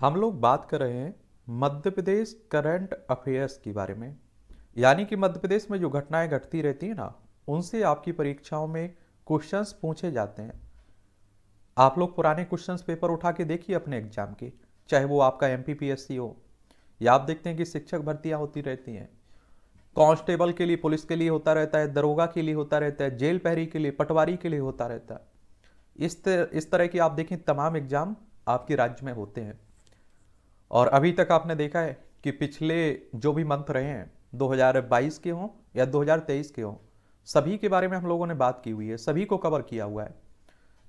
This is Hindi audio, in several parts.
हम लोग बात कर रहे हैं मध्य प्रदेश करंट अफेयर्स के बारे में यानी कि मध्य प्रदेश में जो घटनाएं घटती रहती हैं ना उनसे आपकी परीक्षाओं में क्वेश्चंस पूछे जाते हैं आप लोग पुराने क्वेश्चंस पेपर उठा के देखिए अपने एग्जाम के चाहे वो आपका एम हो या आप देखते हैं कि शिक्षक भर्तियाँ होती रहती हैं कांस्टेबल के लिए पुलिस के लिए होता रहता है दरोगा के लिए होता रहता है जेल पहरी के लिए पटवारी के लिए होता रहता है इस तरह इस तरह की आप देखें तमाम एग्जाम आपके राज्य में होते हैं और अभी तक आपने देखा है कि पिछले जो भी मंथ रहे हैं 2022 के हों या 2023 के हों सभी के बारे में हम लोगों ने बात की हुई है सभी को कवर किया हुआ है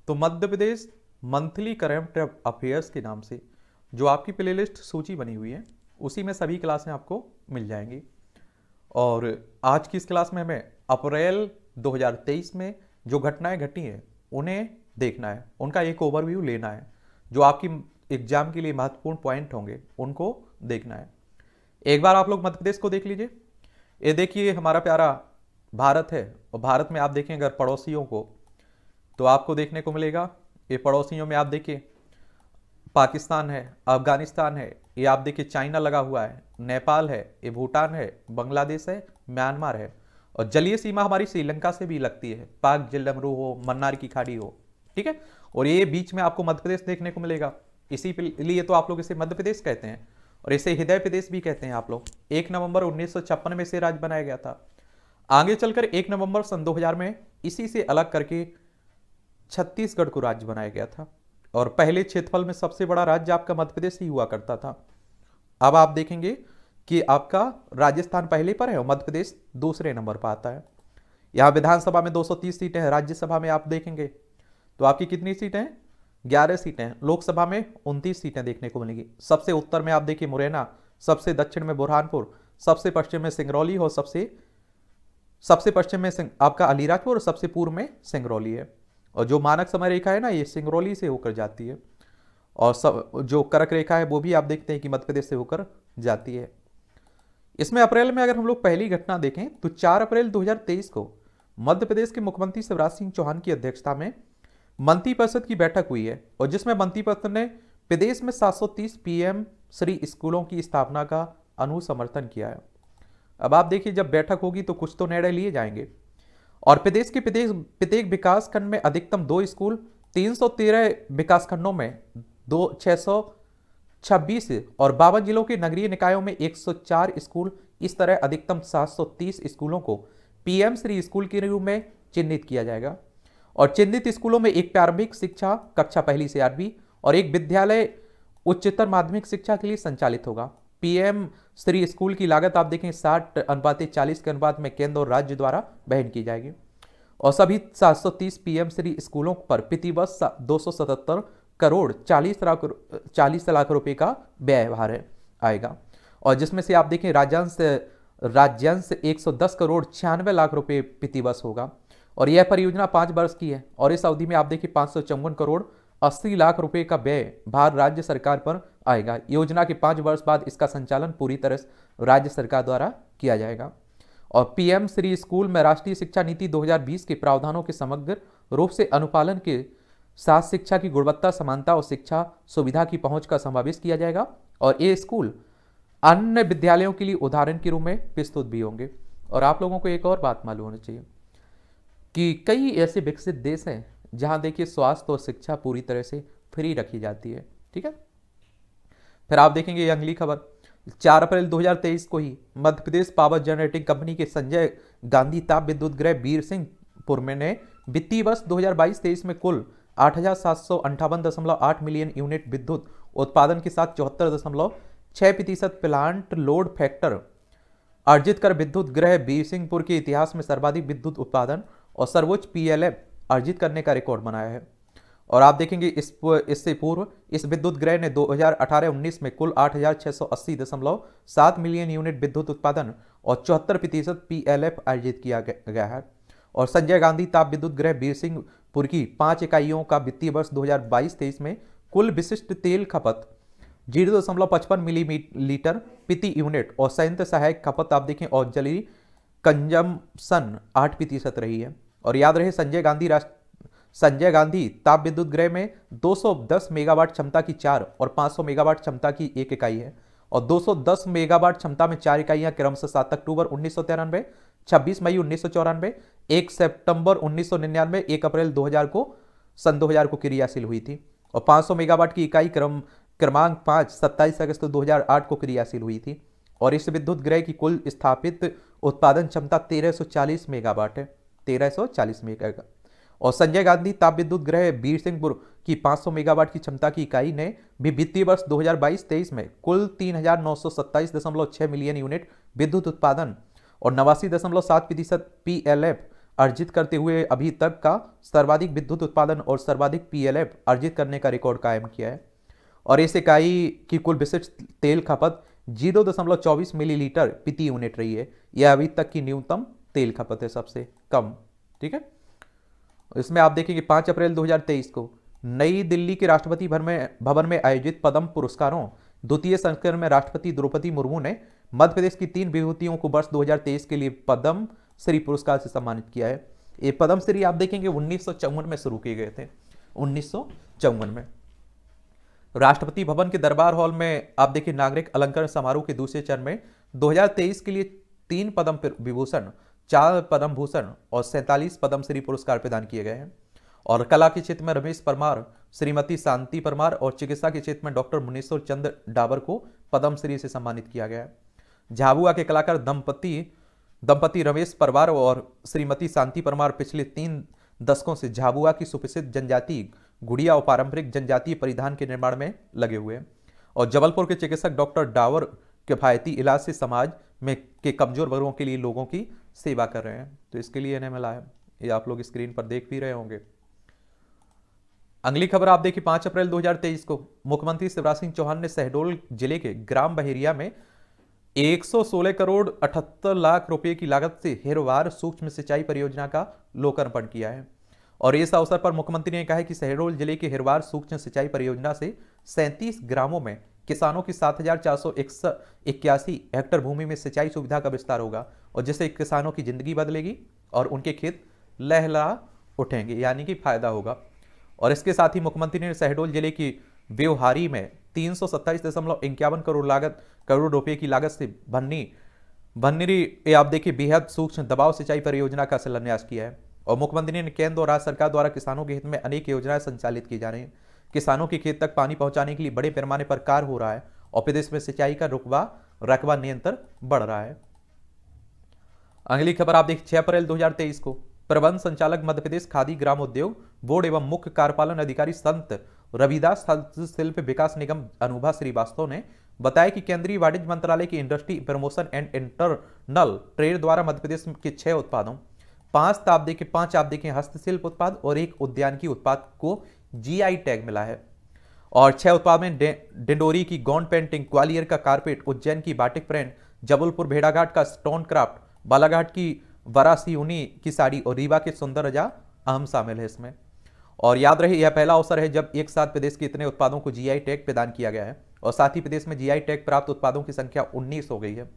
तो Madhya Pradesh monthly current affairs के नाम से जो आपकी प्लेलिस्ट सूची बनी हुई है उसी में सभी क्लासें आपको मिल जाएंगी और आज की इस क्लास में हमें अप्रैल 2023 में जो घटनाएं घटी हैं उन्हें देखना है उनका एक ओवरव्यू लेना है जो आपकी एग्जाम के लिए महत्वपूर्ण पॉइंट होंगे उनको देखना है एक बार आप लोग मध्य प्रदेश को देख लीजिए ये देखिए हमारा प्यारा भारत है और भारत में आप देखें अगर पड़ोसियों को तो आपको देखने को मिलेगा ये पड़ोसियों में आप देखिए पाकिस्तान है अफगानिस्तान है ये आप देखिए चाइना लगा हुआ है नेपाल है ये भूटान है बांग्लादेश है म्यांमार है और जलीय सीमा हमारी श्रीलंका से भी लगती है पाक जलमरू हो मन्नार की खाड़ी हो ठीक है और ये बीच में आपको मध्य प्रदेश देखने को मिलेगा इसी लिए तो आप लोग इसे मध्य प्रदेश कहते हैं और इसे हृदय प्रदेश भी कहते हैं आप लोग एक नवंबर उन्नीस में इसे राज्य बनाया गया था आगे चलकर एक नवंबर सन 2000 में इसी से अलग करके छत्तीसगढ़ को राज्य बनाया गया था और पहले क्षेत्रफल में सबसे बड़ा राज्य आपका मध्य प्रदेश ही हुआ करता था अब आप देखेंगे कि आपका राजस्थान पहले पर है और मध्य प्रदेश दूसरे नंबर पर आता है यहाँ विधानसभा में 230 सीटें हैं राज्यसभा में आप देखेंगे तो आपकी कितनी सीटें हैं ग्यारह सीटें लोकसभा में उनतीस सीटें देखने को मिलेंगी सबसे उत्तर में आप देखिए मुरैना सबसे दक्षिण में बुरहानपुर सबसे पश्चिम में सिंगरौली और सबसे सबसे पश्चिम में आपका अलीराजपुर और सबसे पूर्व में सिंगरौली है और जो मानक समय रेखा है ना ये सिंगरौली से होकर जाती है और सब जो करक रेखा है वो भी आप देखते हैं कि मध्य प्रदेश से होकर जाती है इसमें अप्रैल में अगर हम लोग पहली घटना देखें तो चार अप्रैल दो को मध्य प्रदेश के मुख्यमंत्री शिवराज सिंह चौहान की अध्यक्षता में मंत्रिपरिषद की बैठक हुई है और जिसमें मंत्रिपरिषद ने प्रदेश में 730 पीएम श्री स्कूलों की स्थापना का अनुसमर्थन किया है अब आप देखिए जब बैठक होगी तो कुछ तो निर्णय लिए जाएंगे और प्रदेश के प्रदेश प्रत्येक विकासखंड में अधिकतम दो स्कूल 313 विकासखंडों में दो छः और बावन जिलों के नगरीय निकायों में 104 स्कूल इस तरह अधिकतम 730 स्कूलों को पीएम श्री स्कूल के रूप में चिन्हित किया जाएगा और चिन्हित स्कूलों में एक प्रारंभिक शिक्षा कक्षा पहली से आठवीं और एक विद्यालय उच्चतर माध्यमिक शिक्षा के लिए संचालित होगा पीएम श्री स्कूल की लागत आप देखें साठ अनुपात चालीस के अनुपात में केंद्र और राज्य द्वारा बहन की जाएगी और सभी 730 पीएम श्री स्कूलों पर प्रतिवर्ष दो करोड़ 40 लाख चालीस लाख रुपए का व्यय भार आएगा और जिसमें से आप देखें राज्यांश राज्यांश 110 करोड़ छियानवे लाख रुपए प्रतिवर्ष होगा और यह परियोजना पांच वर्ष की है और इस अवधि में आप देखिए पांच करोड़ अस्सी लाख रुपए का व्यय भार राज्य सरकार पर आएगा योजना के पांच वर्ष बाद इसका संचालन पूरी तरह राज्य सरकार द्वारा किया जाएगा और पीएम श्री स्कूल में राष्ट्रीय शिक्षा नीति 2020 के प्रावधानों के समग्र रूप से अनुपालन के साथ शिक्षा की गुणवत्ता समानता और शिक्षा सुविधा की पहुंच का समावेश किया जाएगा और ये स्कूल अन्य विद्यालयों के लिए उदाहरण के रूप में प्रस्तुत भी होंगे और आप लोगों को एक और बात मालूम होनी चाहिए कि कई ऐसे विकसित देश हैं जहां देखिए स्वास्थ्य और शिक्षा पूरी तरह से फ्री रखी जाती है ठीक है फिर आप देखेंगे ये अगली खबर चार अप्रैल 2023 को ही Madhya Pradesh power generating company के संजय गांधी ताप विद्युत गृह बीर सिंह पुरमे ने वित्तीय वर्ष 2022-23 में कुल आठ मिलियन यूनिट विद्युत उत्पादन के साथ चौहत्तर छह प्रतिशत प्लांट लोड फैक्टर अर्जित कर विद्युत ग्रह बीर सिंहपुर के इतिहास में सर्वाधिक विद्युत उत्पादन और सर्वोच्च पीएलए अर्जित करने का रिकॉर्ड बनाया है और आप देखेंगे इस इससे पूर्व इस विद्युत ग्रह ने 2018-19 में कुल 8,680.7 मिलियन यूनिट विद्युत उत्पादन और चौहत्तर प्रतिशत पी अर्जित किया गया है और संजय गांधी ताप विद्युत ग्रह बीर सिंहपुर की पाँच इकाइयों का वित्तीय वर्ष 2022-23 में कुल विशिष्ट तेल खपत जीरो दशमलव पचपन मिलीमीटर प्रति यूनिट और संयुक्त सहायक खपत आप देखें और जली कंजम्सन आठ प्रतिशत रही है और याद रहे संजय गांधी राष्ट्र संजय गांधी ताप विद्युत गृह में 210 मेगावाट क्षमता की चार और 500 मेगावाट क्षमता की एक इकाई है और 210 मेगावाट क्षमता में चार इकाइयां क्रमशः सात अक्टूबर उन्नीस सौ तिरानवे छब्बीस मई उन्नीस सौ चौरानवे एक सितंबर उन्नीस सौ निन्यानवे एक अप्रैल 2000 को सन 2000 को क्रियाशील हुई थी और 500 मेगावाट की इकाई क्रम क्रमांक पाँच सत्ताईस अगस्त दो को क्रियाशील हुई थी और इस विद्युत गृह की कुल स्थापित उत्पादन क्षमता तेरह मेगावाट है 1340 में और संजय गांधी ताप विद्युत ग्रह बीर सिंहपुर की 500 मेगावाट की क्षमता की इकाई ने भी वित्तीय वर्ष 2022-23 में कुल 3,927.6 मिलियन यूनिट विद्युत उत्पादन और नवासी दशमलव सात प्रतिशत पी अर्जित करते हुए अभी तक का सर्वाधिक विद्युत उत्पादन और सर्वाधिक पी अर्जित करने का रिकॉर्ड कायम किया है और इस इकाई की कुल विशिष्ट तेल खपत जीरो दशमलव चौबीस मिलीलीटर प्रति यूनिट रही है यह अभी तक की न्यूनतम तेल खपत है सबसे कम ठीक है इसमें आप देखेंगे पांच अप्रैल 2023 को नई दिल्ली के राष्ट्रपति भवन में भवन में आयोजित पद्म पुरस्कारों द्वितीय संस्करण में राष्ट्रपति द्रौपदी मुर्मू ने मध्य प्रदेश की तीन विभूतियों को वर्ष 2023 के लिए पद्म श्री पुरस्कार से सम्मानित किया है ये पद्म श्री आप देखेंगे उन्नीस में शुरू किए गए थे उन्नीस में राष्ट्रपति भवन के दरबार हॉल में आप देखिए नागरिक अलंकरण समारोह के दूसरे चरण में 2023 के लिए तीन पद्म विभूषण चार पद्म भूषण और सैंतालीस पद्मश्री पुरस्कार प्रदान किए गए हैं और कला के क्षेत्र में रमेश परमार श्रीमती शांति परमार और चिकित्सा के क्षेत्र में डॉक्टर मुनेश्वर चंद्र डाबर को पद्मश्री से सम्मानित किया गया है झाबुआ के कलाकार दंपति दंपति रमेश परमार और श्रीमती शांति परमार पिछले तीन दशकों से झाबुआ की सुप्रसिद्ध जनजाति गुड़िया और पारंपरिक जनजातीय परिधान के निर्माण में लगे हुए हैं और जबलपुर के चिकित्सक डॉक्टर डावर किफायती इलाज से समाज में के कमजोर वर्गों के लिए लोगों की सेवा कर रहे हैं तो इसके लिए एन आया ये आप लोग स्क्रीन पर देख भी रहे होंगे अगली खबर आप देखिए पांच अप्रैल 2023 को मुख्यमंत्री शिवराज सिंह चौहान ने शहडोल जिले के ग्राम बहेरिया में 116 करोड़ अठहत्तर लाख रुपए की लागत से हेरवार सूक्ष्म सिंचाई परियोजना का लोकार्पण किया है और इस अवसर पर मुख्यमंत्री ने कहा कि शहडोल जिले के हेरवार सूक्ष्म सिंचाई परियोजना से सैंतीस ग्रामों में किसानों की सात हजार चार सौ इक्यासी हेक्टर भूमि में सिंचाई सुविधा का विस्तार होगा और जिससे किसानों की ज़िंदगी बदलेगी और उनके खेत लहला उठेंगे यानी कि फायदा होगा और इसके साथ ही मुख्यमंत्री ने शहडोल जिले की व्यवहारी में तीन दशमलव इक्यावन करोड़ लागत करोड़ रुपए की लागत से भन्नी भन्नरी आप देखिए बेहद सूक्ष्म दबाव सिंचाई परियोजना का शिलान्यास किया है और मुख्यमंत्री ने केंद्र और राज्य सरकार द्वारा किसानों के हित में अनेक योजनाएं संचालित की जा रही हैं किसानों के खेत तक पानी पहुंचाने के लिए बड़े पैमाने पर कार्य हो रहा है और प्रदेश में सिंचाई का रुकवा रकबा नियंत्रण बढ़ रहा है अगली खबर आप देखिए छह अप्रैल 2023 को प्रबंध संचालक मध्यप्रदेश खादी ग्राम उद्योग बोर्ड एवं मुख्य कार्यपालन अधिकारी संत रविदास शिल्प विकास निगम अनुभा श्रीवास्तव ने बताया कि केंद्रीय वाणिज्य मंत्रालय की industry promotion and internal trade द्वारा मध्यप्रदेश के छह उत्पादों पांच ताब्दे के पांच आप देखें हस्तशिल्प उत्पाद और एक उद्यान की उत्पाद को जीआई टैग मिला है और छह उत्पाद में डिंडोरी की गौंड पेंटिंग ग्वालियर का कारपेट उज्जैन की बाटिक प्रिंट जबलपुर भेड़ाघाट का स्टोन क्राफ्ट बालाघाट की वरा उनी की साड़ी और रीवा के सुंदर रजा अहम शामिल है इसमें और याद रहे यह पहला अवसर है जब एक साथ प्रदेश के इतने उत्पादों को जीआई टैग प्रदान किया गया है और साथ ही प्रदेश में जीआई टैग प्राप्त उत्पादों की संख्या 19 हो गई है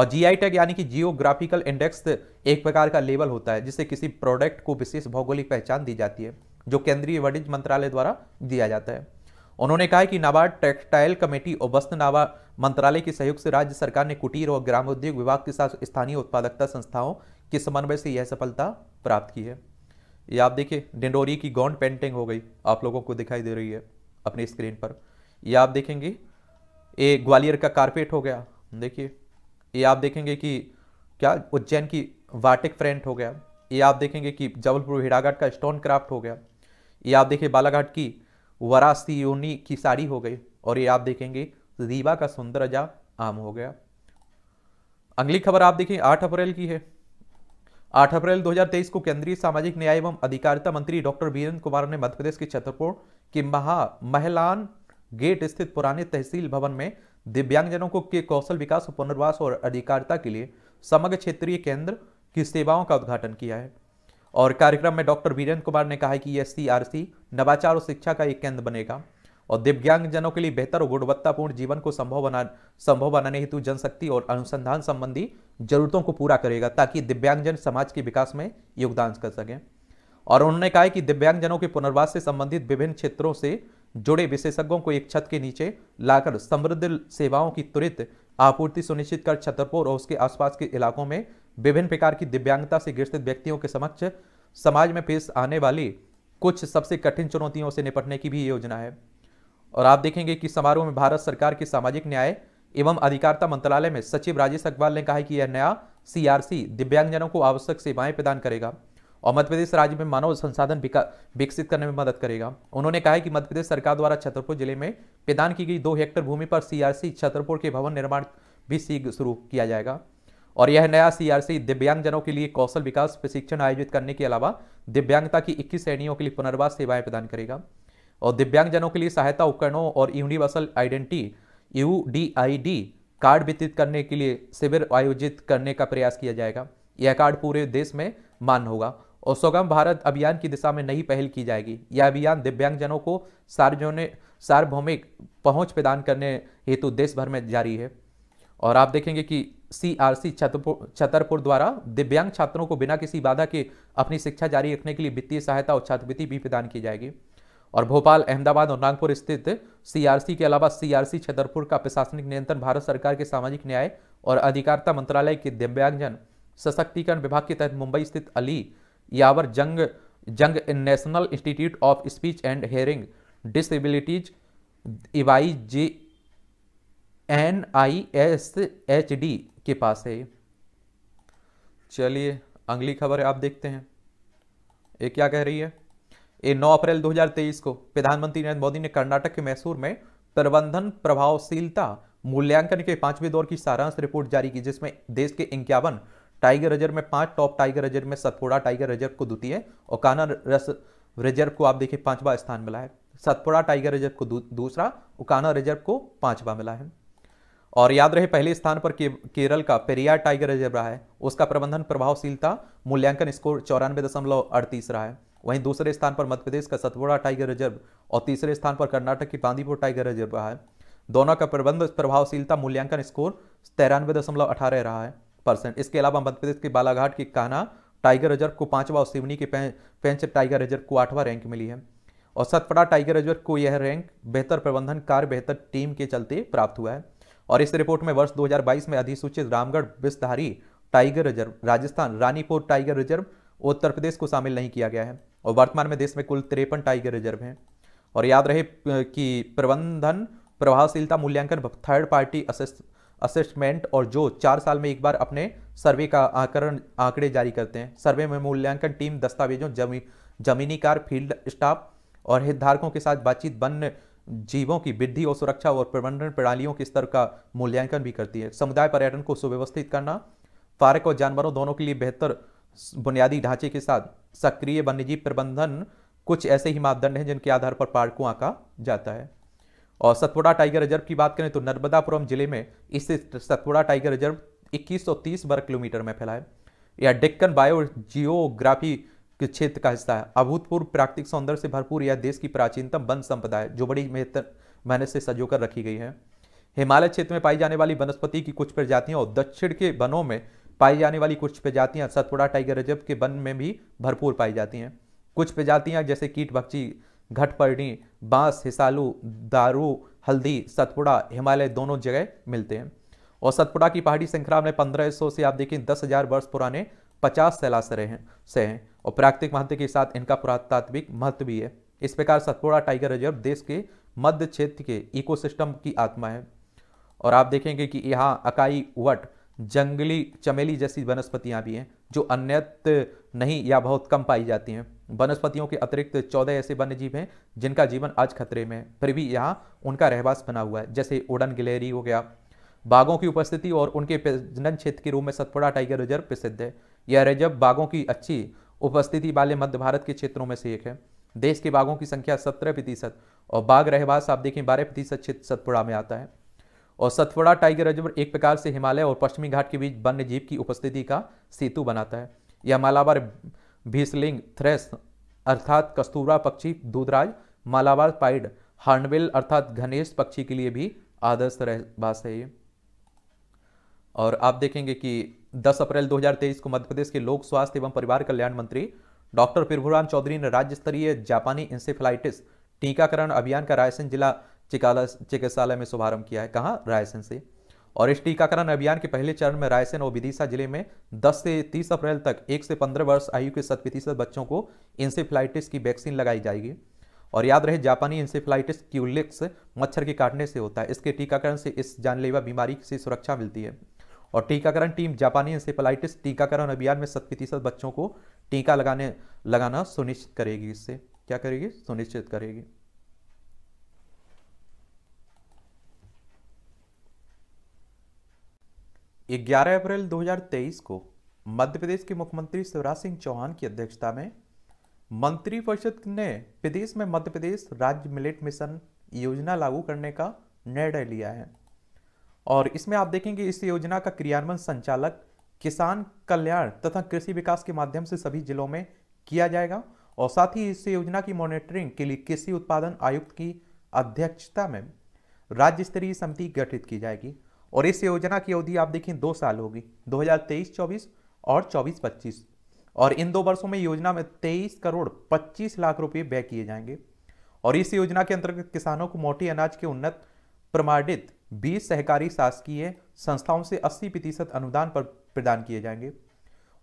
और जीआई टैग यानी कि जियोग्राफिकल इंडेक्स एक प्रकार का लेवल होता है जिससे किसी प्रोडक्ट को विशेष भौगोलिक पहचान दी जाती है जो केंद्रीय वाणिज्य मंत्रालय द्वारा दिया जाता है उन्होंने कहा कि नाबार्ड टेक्सटाइल कमेटी और वस्त्र नाबा मंत्रालय के सहयोग से राज्य सरकार ने कुटीर और ग्रामोद्योग विभाग के साथ स्थानीय उत्पादकता संस्थाओं के समन्वय से यह सफलता प्राप्त की है ये आप देखिए डिंडोरी की गौंड पेंटिंग हो गई आप लोगों को दिखाई दे रही है अपनी स्क्रीन पर यह आप देखेंगे ये ग्वालियर का कारपेट हो गया देखिए ये आप देखेंगे कि क्या उज्जैन की वाटिक फ्रेंट हो गया ये आप देखेंगे कि जबलपुर हिराघाट का स्टोन क्राफ्ट हो गया ये आप देखिए बालाघाट की वरासी योनी की साड़ी हो गई और ये आप देखेंगे रीवा का सुंदर अजा आम हो गया अगली खबर आप देखें आठ अप्रैल की है आठ अप्रैल 2023 को केंद्रीय सामाजिक न्याय एवं अधिकारिता मंत्री डॉक्टर वीरेंद्र कुमार ने मध्यप्रदेश के छतरपुर के महा महलान गेट स्थित पुराने तहसील भवन में दिव्यांगजनों को के कौशल विकास पुनर्वास और अधिकारिता के लिए समग्र क्षेत्रीय केंद्र की सेवाओं का उद्घाटन किया है और कार्यक्रम में डॉक्टर वीरेंद्र कुमार ने कहा कि एस सी नवाचार और शिक्षा का एक केंद्र बनेगा और दिव्यांगजनों के लिए बेहतर और गुणवत्तापूर्ण जीवन को संभव बना संभव बनाने हेतु जनशक्ति और अनुसंधान संबंधी जरूरतों को पूरा करेगा ताकि दिव्यांगजन समाज के विकास में योगदान कर सकें और उन्होंने कहा कि दिव्यांगजनों के पुनर्वास से संबंधित विभिन्न क्षेत्रों से जुड़े विशेषज्ञों को एक छत के नीचे लाकर समृद्ध सेवाओं की त्वरित आपूर्ति सुनिश्चित कर छतरपुर और उसके आसपास के इलाकों में विभिन्न प्रकार की दिव्यांगता से ग्रसित व्यक्तियों के समक्ष समाज में पेश आने वाली कुछ सबसे कठिन चुनौतियों से निपटने की भी योजना है और आप देखेंगे कि समारोह में भारत सरकार के सामाजिक न्याय एवं अधिकारिता मंत्रालय में सचिव राजेश अग्रवाल ने कहा है कि यह नया सीआरसी दिव्यांगजनों को आवश्यक सेवाएं प्रदान करेगा और मध्यप्रदेश राज्य में मानव संसाधन विकसित करने में मदद करेगा उन्होंने कहा है कि मध्यप्रदेश सरकार द्वारा छतरपुर जिले में प्रदान की गई दो हेक्टर भूमि पर सीआरसी छतरपुर के भवन निर्माण भी शीघ्र शुरू किया जाएगा और यह नया सीआरसी दिव्यांगजनों के लिए कौशल विकास प्रशिक्षण आयोजित करने के अलावा दिव्यांगता की 21 श्रेणियों के लिए पुनर्वास सेवाएं प्रदान करेगा और दिव्यांगजनों के लिए सहायता उपकरणों और यूनिवर्सल आइडेंटिटी यू कार्ड वितरित करने के लिए शिविर आयोजित करने का प्रयास किया जाएगा यह कार्ड पूरे देश में मान्य होगा और सुगम भारत अभियान की दिशा में नई पहल की जाएगी यह अभियान दिव्यांगजनों को सार्वजनिक सार्वभौमिक पहुंच प्रदान करने हेतु देश भर में जारी है और आप देखेंगे कि सीआरसी छतरपुर द्वारा दिव्यांग छात्रों को बिना किसी बाधा के अपनी शिक्षा जारी रखने के लिए वित्तीय सहायता और छात्रवृत्ति भी प्रदान की जाएगी और भोपाल अहमदाबाद और नागपुर स्थित सीआरसी के अलावा सीआरसी छतरपुर का प्रशासनिक नियंत्रण भारत सरकार के सामाजिक न्याय और अधिकारिता मंत्रालय के दिव्यांगजन सशक्तिकरण विभाग के तहत मुंबई स्थित Ali Yavar Jung Jung national institute of speech and hearing disabilities इवाई J N I S H D के पास है ये चलिए अगली खबर आप देखते हैं ये क्या कह रही है ये 9 अप्रैल 2023 को प्रधानमंत्री नरेंद्र मोदी ने कर्नाटक के मैसूर में प्रबंधन प्रभावशीलता मूल्यांकन के पांचवें दौर की सारांश रिपोर्ट जारी की जिसमें देश के इक्यावन टाइगर रिजर्व में पांच टॉप टाइगर रिजर्व में सतपुड़ा टाइगर रिजर्व को द्वितीय और काना रस रिजर्व को आप देखिए पांचवा स्थान मिला है सतपुड़ा टाइगर रिजर्व को दूसरा और काना रिजर्व को पांचवा मिला है और याद रहे पहले स्थान पर के, केरल का पेरियार टाइगर रिजर्व रहा है उसका प्रबंधन प्रभावशीलता मूल्यांकन स्कोर चौरानवे दशमलव अड़तीस रहा है वहीं दूसरे स्थान पर मध्य प्रदेश का सतपुड़ा टाइगर रिजर्व और तीसरे स्थान पर कर्नाटक की बांदीपुर टाइगर रिजर्व रहा है दोनों का प्रबंध प्रभावशीलता मूल्यांकन स्कोर तिरानवे दशमलव अठारह रहा है परसेंट इसके अलावा मध्य प्रदेश के बालाघाट की कान्हा टाइगर रिजर्व को पांचवा और सिवनी के पेंच टाइगर रिजर्व को आठवां रैंक मिली है और सतपड़ा टाइगर रिजर्व को यह रैंक बेहतर प्रबंधन कार्य बेहतर टीम के चलते प्राप्त हुआ है और इस रिपोर्ट में वर्ष 2022 में अधिसूचित Ramgarh Vishdhari tiger reserve Rajasthan Ranipur tiger reserve Uttar Pradesh को शामिल नहीं किया गया है और वर्तमान में देश में कुल तिरपन टाइगर रिजर्व हैं और याद रहे कि प्रबंधन प्रभावशीलता मूल्यांकन थर्ड पार्टी असेसमेंट और जो चार साल में एक बार अपने सर्वे का आकरण आंकड़े जारी करते हैं सर्वे में मूल्यांकन टीम दस्तावेजों जमी जमीनी कार फील्ड स्टाफ और हितधारकों के साथ बातचीत बन जीवों की वृद्धि और सुरक्षा और प्रबंधन प्रणालियों के स्तर का मूल्यांकन भी करती है समुदाय पर्यटन को सुव्यवस्थित करना फारक और जानवरों दोनों के लिए बेहतर बुनियादी ढांचे के साथ सक्रिय वन्यजीव प्रबंधन कुछ ऐसे ही मापदंड हैं जिनके आधार पर पार्कों आका जाता है और सतपुड़ा टाइगर रिजर्व की बात करें तो नर्मदापुरम जिले में स्थित सतपुड़ा टाइगर रिजर्व 2130 वर्ग किलोमीटर में फैला है यह डेक्कन बायो जियोग्राफी के क्षेत्र का हिस्सा है अभूतपूर्व प्राकृतिक सौंदर्य से भरपूर यह देश की प्राचीनतम वन संपदा है जो बड़ी मेहनत से सजोकर रखी गई है हिमालय क्षेत्र में पाई जाने वाली वनस्पति की कुछ प्रजातियां और दक्षिण के वनों में पाई जाने वाली कुछ प्रजातियां सतपुड़ा टाइगर रिजर्व के वन में भी भरपूर पाई जाती हैं कुछ प्रजातियां जैसे कीट भक्षी घटपर्णी बांस हिसालू दारू हल्दी सतपुड़ा हिमालय दोनों जगह मिलते हैं और सतपुड़ा की पहाड़ी श्रृंखला में 1500 से आप देखें 10,000 वर्ष पुराने पचास सैलासरे हैं से हैं और प्राकृतिक महत्व के साथ इनका पुरातात्विक महत्व भी है इस प्रकार सतपुड़ा टाइगर रिजर्व देश के मध्य क्षेत्र के इकोसिस्टम की आत्मा है और आप देखेंगे कि यहाँ अकाई वट जंगली चमेली जैसी वनस्पतियाँ भी हैं जो अन्यत नहीं या बहुत कम पाई जाती हैं वनस्पतियों के अतिरिक्त चौदह ऐसे वन्य जीव हैं जिनका जीवन आज खतरे में है फिर भी यहाँ उनका रहवास बना हुआ है जैसे उड़न गिलहरी हो गया बाघों की उपस्थिति और उनके प्रजनन क्षेत्र के रूप में सतपुड़ा टाइगर रिजर्व प्रसिद्ध है यह रिजर्व बाघों की अच्छी उपस्थिति वाले मध्य भारत के क्षेत्रों में से एक है देश के बाघों की संख्या सत्रह प्रतिशत और बाघ रहवास आप देखें बारह प्रतिशत क्षेत्र सतपुड़ा में आता है और सतपुड़ा टाइगर रिजर्व एक प्रकार से हिमालय और पश्चिमी घाट के बीच वन्य जीव की उपस्थिति का सेतु बनाता है यह मालाबार भीसलिंग थ्रेस अर्थात कस्तूरा पक्षी दूधराज मालाबार पाइड हार्नबिल अर्थात घनेश पक्षी के लिए भी आदर्श रहवास है ये और आप देखेंगे कि 10 अप्रैल 2023 को मध्य प्रदेश के लोक स्वास्थ्य एवं परिवार कल्याण मंत्री डॉक्टर प्रभुराम चौधरी ने राज्य स्तरीय जापानी इंसेफेलाइटिस टीकाकरण अभियान का रायसेन जिला चिकित्सालय में शुभारंभ किया है कहाँ रायसेन से और इस टीकाकरण अभियान के पहले चरण में रायसेन और विदिशा जिले में 10 से 30 अप्रैल तक 1 से 15 वर्ष आयु के शत प्रतिशत बच्चों को इंसेफ्लाइटिस की वैक्सीन लगाई जाएगी और याद रहे जापानी इंसेफ्लाइटिस उल्लेख मच्छर के काटने से होता है इसके टीकाकरण से इस जानलेवा बीमारी से सुरक्षा मिलती है और टीकाकरण टीम जापानी इंसेफेलाइटिस टीकाकरण अभियान में शत प्रतिशत बच्चों को टीका लगाने लगाना सुनिश्चित करेगी इससे क्या करेगी सुनिश्चित करेगी ग्यारह अप्रैल 2023 को मध्य प्रदेश के मुख्यमंत्री शिवराज सिंह चौहान की अध्यक्षता में मंत्रिपरिषद ने प्रदेश में मध्य प्रदेश राज्य मिलेट मिशन योजना लागू करने का निर्णय लिया है और इसमें आप देखेंगे इस योजना का क्रियान्वयन संचालक किसान कल्याण तथा कृषि विकास के माध्यम से सभी जिलों में किया जाएगा और साथ ही इस योजना की मॉनिटरिंग के लिए कृषि उत्पादन आयुक्त की अध्यक्षता में राज्य स्तरीय समिति गठित की जाएगी और इस योजना की अवधि आप देखें दो साल होगी 2023-24 और 24-25 और इन दो वर्षों में योजना में 23 करोड़ 25 लाख रुपए व्यय किए जाएंगे और इस योजना के अंतर्गत किसानों को मोटी अनाज के उन्नत प्रमाणित बीस सहकारी शासकीय संस्थाओं से अस्सी प्रतिशत अनुदान पर प्रदान किए जाएंगे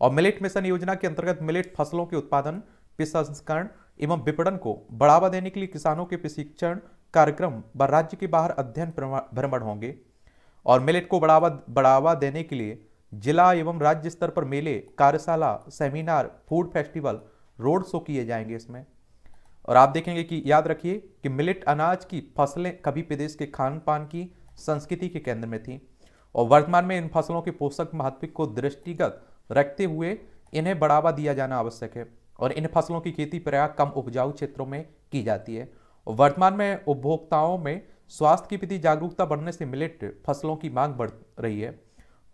और मिलेट मिशन योजना के अंतर्गत मिलेट फसलों के उत्पादन प्रसंस्करण एवं विपणन को बढ़ावा देने के लिए किसानों के प्रशिक्षण कार्यक्रम व राज्य के बाहर अध्ययन भ्रमण होंगे और मिलेट को बढ़ावा बढ़ावा देने के लिए जिला एवं राज्य स्तर पर मेले कार्यशाला seminar food festival road show किए जाएंगे इसमें और आप देखेंगे कि याद रखिए कि मिलेट अनाज की फसलें कभी प्रदेश के खान पान की संस्कृति के केंद्र में थी और वर्तमान में इन फसलों के पोषक महत्व को दृष्टिगत रखते हुए इन्हें बढ़ावा दिया जाना आवश्यक है और इन फसलों की खेती प्रयाग कम उपजाऊ क्षेत्रों में की जाती है वर्तमान में उपभोक्ताओं में स्वास्थ्य के प्रति जागरूकता बढ़ने से मिलेट फसलों की मांग बढ़ रही है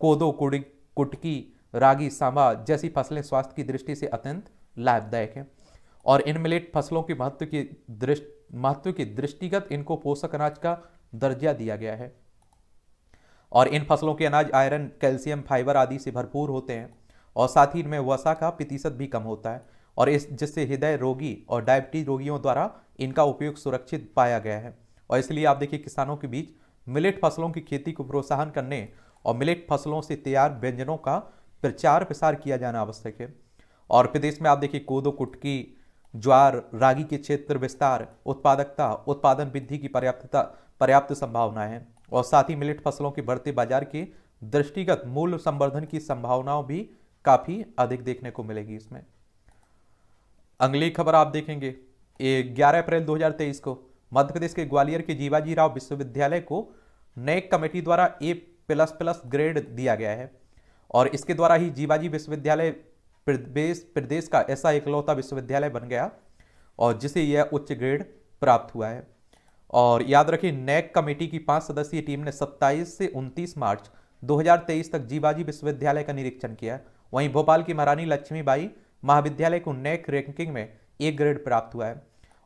कोदो कुड़ी कुटकी रागी सांबा जैसी फसलें स्वास्थ्य की दृष्टि से अत्यंत लाभदायक हैं और इन मिलेट फसलों के महत्व की दृष्टि महत्व के दृष्टिगत इनको पोषक अनाज का दर्जा दिया गया है और इन फसलों के अनाज आयरन कैल्शियम फाइबर आदि से भरपूर होते हैं और साथ ही इनमें वसा का प्रतिशत भी कम होता है और इस जिससे हृदय रोगी और डायबिटीज रोगियों द्वारा इनका उपयोग सुरक्षित पाया गया है और इसलिए आप देखिए किसानों के बीच मिलेट फसलों की खेती को प्रोत्साहन करने और मिलेट फसलों से तैयार व्यंजनों का प्रचार प्रसार किया जाना आवश्यक है और प्रदेश में आप देखिए कोदो कुटकी ज्वार रागी के क्षेत्र विस्तार उत्पादकता उत्पादन वृद्धि की पर्याप्तता पर्याप्त संभावनाएं हैं और साथ ही मिलेट फसलों के बढ़ते बाजार के दृष्टिगत मूल्य संवर्धन की संभावनाओं भी काफी अधिक देखने को मिलेगी इसमें अगली खबर आप देखेंगे ग्यारह अप्रैल 2023 को मध्य प्रदेश के ग्वालियर के जीवाजी राव विश्वविद्यालय को नए कमेटी द्वारा ए प्लस प्लस ग्रेड दिया गया है और इसके द्वारा ही जीवाजी विश्वविद्यालय प्रदेश प्रदेश का ऐसा इकलौता विश्वविद्यालय बन गया और जिसे यह उच्च ग्रेड प्राप्त हुआ है और याद रखिए नैक कमेटी की पांच सदस्यीय टीम ने 27 से 29 मार्च 2023 तक जीवाजी विश्वविद्यालय का निरीक्षण किया वहीं भोपाल की महारानी लक्ष्मीबाई महाविद्यालय को नैक रैंकिंग में एक ग्रेड प्राप्त हुआ है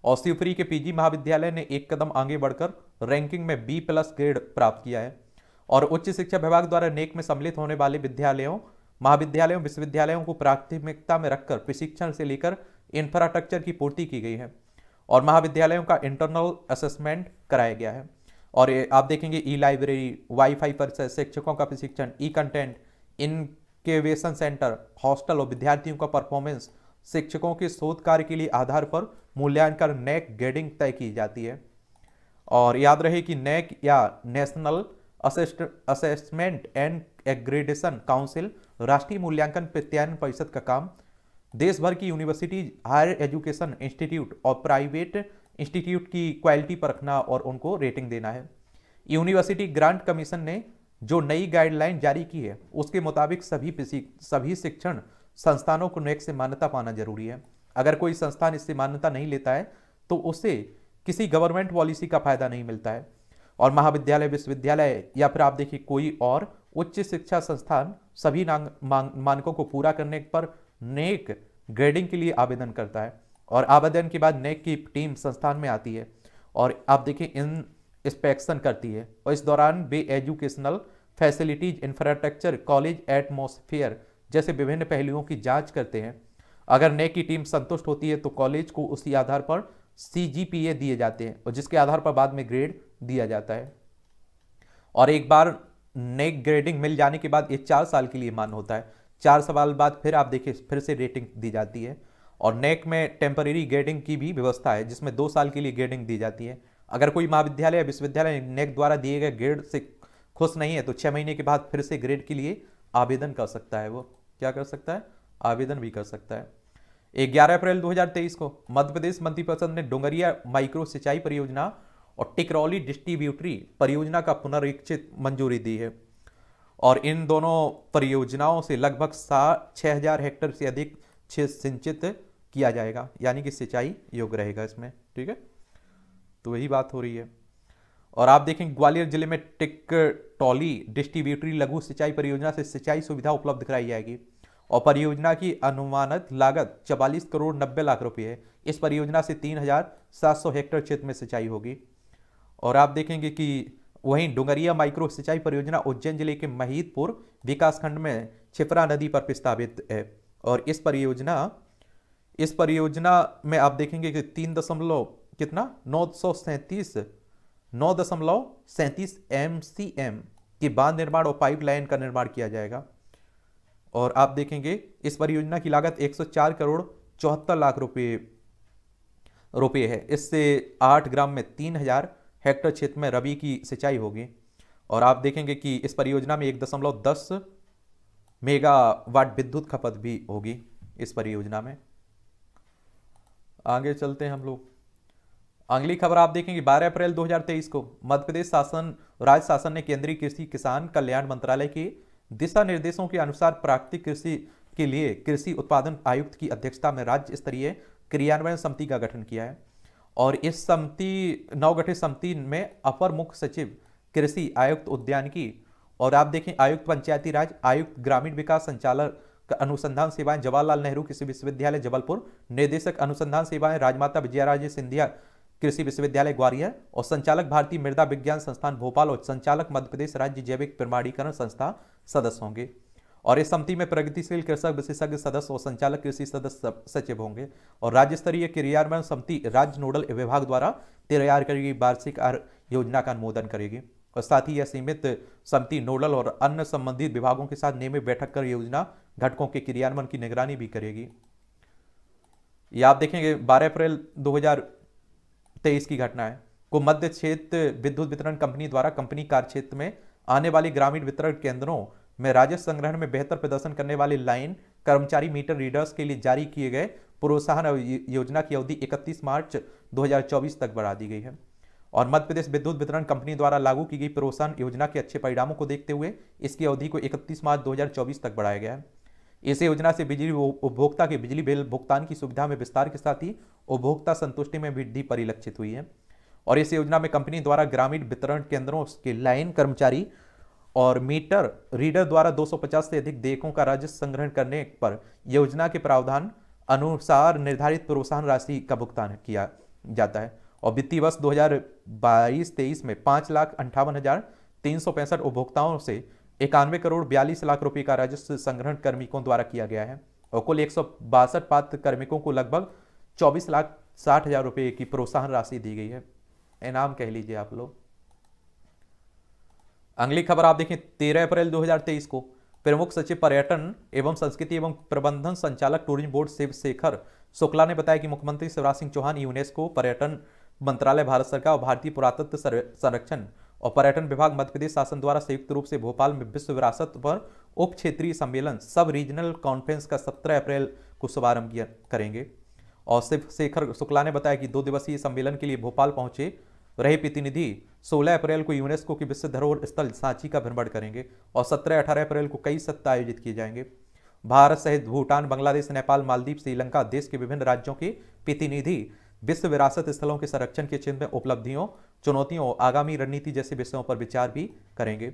और शिवपुरी के पीजी महाविद्यालय ने एक कदम आगे बढ़कर रैंकिंग में बी प्लस ग्रेड प्राप्त किया है और उच्च शिक्षा विभाग द्वारा नेक में सम्मिलित होने वाले विद्यालयों महाविद्यालयों विश्वविद्यालयों को प्राथमिकता में रखकर प्रशिक्षण से लेकर इंफ्रास्ट्रक्चर की पूर्ति की गई है और महाविद्यालयों का इंटरनल असेसमेंट कराया गया है और ये आप देखेंगे ई लाइब्रेरी वाईफाई पर शिक्षकों का प्रशिक्षण e content incubation centre hostel और विद्यार्थियों का परफॉर्मेंस शिक्षकों के शोध कार्य के लिए आधार पर मूल्यांकन नेक ग्रेडिंग तय की जाती है और याद रहे कि नेक या national assessment and accreditation council राष्ट्रीय मूल्यांकन प्रत्यायन परिषद का काम देश भर की यूनिवर्सिटीज हायर एजुकेशन इंस्टीट्यूट और प्राइवेट इंस्टीट्यूट की क्वालिटी परखना और उनको रेटिंग देना है यूनिवर्सिटी ग्रांट कमीशन ने जो नई गाइडलाइन जारी की है उसके मुताबिक सभी सभी शिक्षण संस्थानों को नेक से मान्यता पाना जरूरी है अगर कोई संस्थान इससे मान्यता नहीं लेता है तो उसे किसी गवर्नमेंट पॉलिसी का फायदा नहीं मिलता है और महाविद्यालय विश्वविद्यालय या फिर आप देखिए कोई और उच्च शिक्षा संस्थान सभी मानकों को पूरा करने पर नेक ग्रेडिंग के लिए आवेदन करता है और आवेदन के बाद नेक की टीम संस्थान में आती है और आप देखें इन इंस्पेक्शन करती है और इस दौरान वे educational facilities infrastructure college atmosphere जैसे विभिन्न पहलुओं की जांच करते हैं अगर नेक की टीम संतुष्ट होती है तो कॉलेज को उसी आधार पर सी दिए जाते हैं और जिसके आधार पर बाद में ग्रेड दिया जाता है और एक बार नेक ग्रेडिंग मिल जाने के बाद ये चार साल के लिए मान्य होता है चार सवाल बाद फिर आप देखिए फिर से रेटिंग दी जाती है और नेक में टेम्परेरी ग्रेडिंग की भी व्यवस्था है जिसमें दो साल के लिए ग्रेडिंग दी जाती है अगर कोई महाविद्यालय या विश्वविद्यालय नेक द्वारा दिए गए ग्रेड से खुश नहीं है तो छः महीने के बाद फिर से ग्रेड के लिए आवेदन कर सकता है वो क्या कर सकता है आवेदन भी कर सकता है ग्यारह अप्रैल 2023 को मध्य प्रदेश मंत्रिपरिषद ने डोंगरिया माइक्रो सिंचाई परियोजना और टिकरौली डिस्ट्रीब्यूटरी परियोजना का पुनरीक्षित मंजूरी दी है और इन दोनों परियोजनाओं से लगभग सा छः हज़ार हेक्टर से अधिक सिंचित किया जाएगा यानी कि सिंचाई योग्य रहेगा इसमें ठीक है तो यही बात हो रही है और आप देखें ग्वालियर जिले में टिक टॉली डिस्ट्रीब्यूटरी लघु सिंचाई परियोजना से सिंचाई सुविधा उपलब्ध कराई जाएगी और परियोजना की अनुमानित लागत चवालीस करोड़ नब्बे लाख रुपए है इस परियोजना से तीन हजार सात सौ हेक्टर क्षेत्र में सिंचाई होगी और आप देखेंगे कि वहीं डुंगरिया माइक्रो सिंचाई परियोजना उज्जैन जिले के महीदपुर विकासखंड में छिपरा नदी पर प्रस्तावित है और इस परियोजना इस परियोजना में आप देखेंगे कि तीन दशमलव कितना नौ सौ सैंतीस नौ दशमलव सैंतीस एम सी एम की बांध निर्माण और पाइपलाइन का निर्माण किया जाएगा और आप देखेंगे इस परियोजना की लागत 104 करोड़ चौहत्तर लाख रुपये रुपये है इससे आठ ग्राम में तीन हजार हेक्टर क्षेत्र में रबी की सिंचाई होगी और आप देखेंगे कि इस परियोजना में एक दशमलव दस मेगावाट विद्युत खपत भी होगी इस परियोजना में आगे चलते हैं हम लोग अगली खबर आप देखेंगे 12 अप्रैल 2023 को मध्य प्रदेश शासन राज्य शासन ने केंद्रीय कृषि किसान कल्याण मंत्रालय के दिशा निर्देशों के अनुसार प्राकृतिक कृषि के लिए कृषि उत्पादन आयुक्त की अध्यक्षता में राज्य स्तरीय क्रियान्वयन समिति का गठन किया है और इस समिति नवगठित समिति में अपर मुख्य सचिव कृषि आयुक्त उद्यानिकी और आप देखें आयुक्त पंचायती राज आयुक्त ग्रामीण विकास संचालक अनुसंधान सेवाएं जवाहरलाल नेहरू कृषि विश्वविद्यालय जबलपुर निदेशक अनुसंधान सेवाएं राजमाता विजयाराजे सिंधिया कृषि विश्वविद्यालय ग्वालियर और संचालक भारतीय मृदा विज्ञान संस्थान भोपाल और संचालक मध्यप्रदेश राज्य जैविक प्रमाणीकरण संस्था सदस्य होंगे और इस समिति में प्रगतिशील कृषक विशेषज्ञ सदस्य और संचालक कृषि सदस्य सचिव होंगे और राज्य स्तरीय क्रियान्वयन समिति राज्य नोडल विभाग द्वारा तैयार करेगी वार्षिक योजना का अनुमोदन करेगी और साथ ही यह सीमित समिति नोडल और अन्य संबंधित विभागों के साथ नियमित बैठक कर योजना घटकों के क्रियान्वयन की निगरानी भी करेगी ये आप देखेंगे बारह अप्रैल दो की घटना है को मध्य क्षेत्र विद्युत वितरण कंपनी द्वारा कंपनी कार्य क्षेत्र में आने वाली ग्रामीण वितरण केंद्रों में राजस्व संग्रहण में बेहतर प्रदर्शन करने वाली लाइन कर्मचारी मीटर रीडर्स के लिए जारी किए गए प्रोत्साहन योजना की अवधि 31 मार्च 2024 तक बढ़ा दी गई है और मध्य प्रदेश विद्युत वितरण कंपनी द्वारा लागू की गई प्रोत्साहन योजना के अच्छे परिणामों को देखते हुए इसकी अवधि को 31 मार्च 2024 तक बढ़ाया गया है इस योजना से बिजली उपभोक्ता के बिजली बिल भुगतान की सुविधा में विस्तार के साथ ही उपभोक्ता संतुष्टि में वृद्धि परिलक्षित हुई है और इस योजना में कंपनी द्वारा ग्रामीण वितरण केंद्रों के लाइन कर्मचारी और मीटर रीडर द्वारा 250 से अधिक देखों का राजस्व संग्रहण करने पर योजना के प्रावधान अनुसार निर्धारित प्रोत्साहन राशि का भुगतान किया जाता है और वित्तीय वर्ष 2022-23 में पाँच लाख अंठावन हजार तीन सौ पैंसठ उपभोक्ताओं से इक्यानवे करोड़ बयालीस लाख रुपये का राजस्व संग्रहण कर्मिकों द्वारा किया गया है और कुल एक सौ बासठ पात्र कर्मिकों को लगभग चौबीस लाख साठ हजार रुपये की प्रोत्साहन राशि दी गई है इनाम कह लीजिए आप लोग अगली खबर आप देखें तेरह अप्रैल 2023 को प्रमुख सचिव पर्यटन एवं संस्कृति एवं प्रबंधन संचालक टूरिज्म बोर्ड शिव शेखर शुक्ला ने बताया कि मुख्यमंत्री शिवराज सिंह चौहान यूनेस्को पर्यटन मंत्रालय भारत सरकार और भारतीय पुरातत्व संरक्षण और पर्यटन विभाग मध्यप्रदेश शासन द्वारा संयुक्त रूप से भोपाल में विश्व विरासत पर उप क्षेत्रीय सम्मेलन सब रीजनल कॉन्फ्रेंस का सत्रह अप्रैल को शुभारंभ करेंगे और शिव शेखर शुक्ला ने बताया कि दो दिवसीय सम्मेलन के लिए भोपाल पहुंचे रहे प्रतिनिधि 16 अप्रैल को यूनेस्को की विश्व धरोहर स्थल सांची का भ्रमण करेंगे और 17-18 अप्रैल को कई सत्र आयोजित किए जाएंगे भारत सहित भूटान बांग्लादेश नेपाल मालदीव श्रीलंका देश के विभिन्न राज्यों के प्रतिनिधि विश्व विरासत स्थलों के संरक्षण के क्षेत्र में उपलब्धियों चुनौतियों आगामी रणनीति जैसे विषयों पर विचार भी करेंगे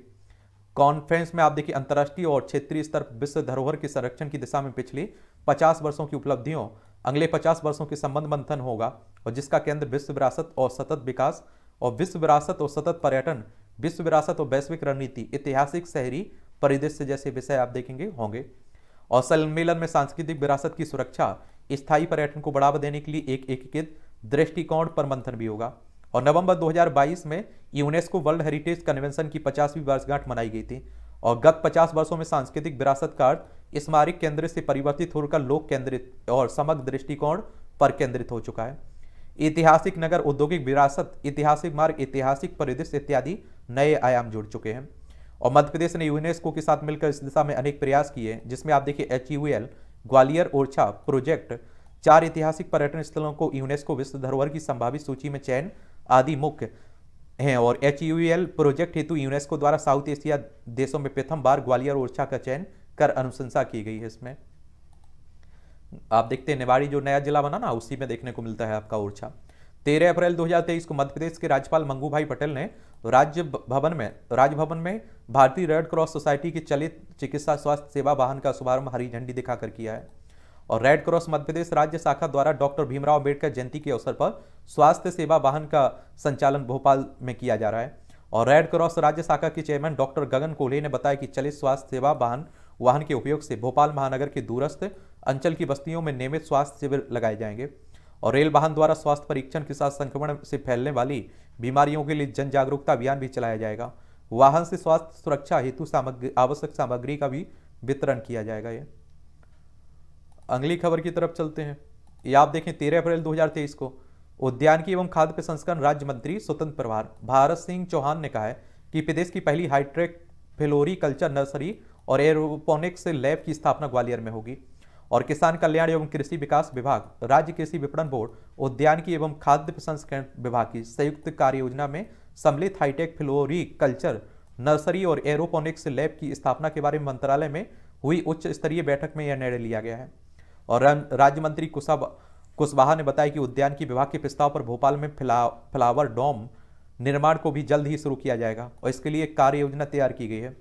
कॉन्फ्रेंस में आप देखिए अंतर्राष्ट्रीय और क्षेत्रीय स्तर विश्व धरोहर के संरक्षण की दिशा में पिछले 50 वर्षों की उपलब्धियों अगले 50 वर्षों के संबंध मंथन होगा और जिसका केंद्र विश्व विरासत और सतत विकास और विश्व विरासत और सतत पर्यटन विश्व विरासत और वैश्विक रणनीति ऐतिहासिक शहरी परिदृश्य जैसे विषय आप देखेंगे होंगे और सम्मेलन में सांस्कृतिक विरासत की सुरक्षा स्थायी पर्यटन को बढ़ावा देने के लिए एक एकीकृत दृष्टिकोण पर मंथन भी होगा और नवंबर 2022 में यूनेस्को वर्ल्ड हेरिटेज कन्वेंशन की पचासवीं वर्षगांठ मनाई गई थी और गत 50 वर्षों में सांस्कृतिक विरासत का अर्थ स्मारक केंद्र से परिवर्तित होकर लोक केंद्रित और समग्र दृष्टिकोण पर केंद्रित हो चुका है ऐतिहासिक नगर औद्योगिक विरासत ऐतिहासिक मार्ग ऐतिहासिक परिदृश्य इत्यादि नए आयाम जुड़ चुके हैं और मध्य प्रदेश ने यूनेस्को के साथ मिलकर इस दिशा में अनेक प्रयास किए जिसमें आप देखिए एच ग्वालियर ओरछा प्रोजेक्ट चार ऐतिहासिक पर्यटन स्थलों को यूनेस्को विश्व धरोहर की संभावित सूची में चयन आदि मुख्य हैं और एच प्रोजेक्ट हेतु यूनेस्को द्वारा साउथ एशिया देशों में प्रथम बार ग्वालियर ओरछा का चयन कर अनुशंसा की गई है इसमें आप देखते हैं निवाड़ी जो नया जिला बना ना उसी में देखने को मिलता है आपका ओरछा तेरह अप्रैल 2023 को मध्य प्रदेश के राज्यपाल मंगू भाई पटेल ने राज्य भवन में राजभवन में भारतीय रेड क्रॉस सोसाइटी के चलित चिकित्सा स्वास्थ्य सेवा वाहन का शुभारंभ हरी झंडी दिखाकर किया है और रेड क्रॉस मध्य प्रदेश राज्य शाखा द्वारा डॉक्टर भीमराव अम्बेडकर जयंती के अवसर पर स्वास्थ्य सेवा वाहन का संचालन भोपाल में किया जा रहा है और रेड क्रॉस राज्य शाखा के चेयरमैन डॉक्टर गगन कोहली ने बताया कि चलित स्वास्थ्य सेवा वाहन वाहन के उपयोग से भोपाल महानगर के दूरस्थ अंचल की बस्तियों में नियमित स्वास्थ्य शिविर लगाए जाएंगे और रेल वाहन द्वारा स्वास्थ्य परीक्षण के साथ संक्रमण से फैलने वाली बीमारियों के लिए जन जागरूकता अभियान भी चलाया जाएगा वाहन से स्वास्थ्य सुरक्षा हेतु सामग्री आवश्यक सामग्री का भी वितरण किया जाएगा ये अगली खबर की तरफ चलते हैं ये आप देखें तेरह अप्रैल 2023 को उद्यान की एवं खाद्य प्रसंस्करण राज्य मंत्री स्वतंत्र प्रभार भारत सिंह चौहान ने कहा है कि प्रदेश की पहली हाईट्रेक फ्लोरी कल्चर नर्सरी और एरोपोनिक्स लैब की स्थापना ग्वालियर में होगी और किसान कल्याण एवं कृषि विकास विभाग राज्य कृषि विपणन बोर्ड उद्यानिकी एवं खाद्य प्रसंस्करण विभाग की संयुक्त कार्य योजना में सम्मिलित हाईटेक फ्लोरी कल्चर नर्सरी और एरोपोनिक्स लैब की स्थापना के बारे में मंत्रालय में हुई उच्च स्तरीय बैठक में यह निर्णय लिया गया है और राज्य मंत्री कुशा कुशवाहा ने बताया कि उद्यान की विभाग के प्रस्ताव पर भोपाल में फ्ला फ्लावर डोम निर्माण को भी जल्द ही शुरू किया जाएगा और इसके लिए कार्य योजना तैयार की गई है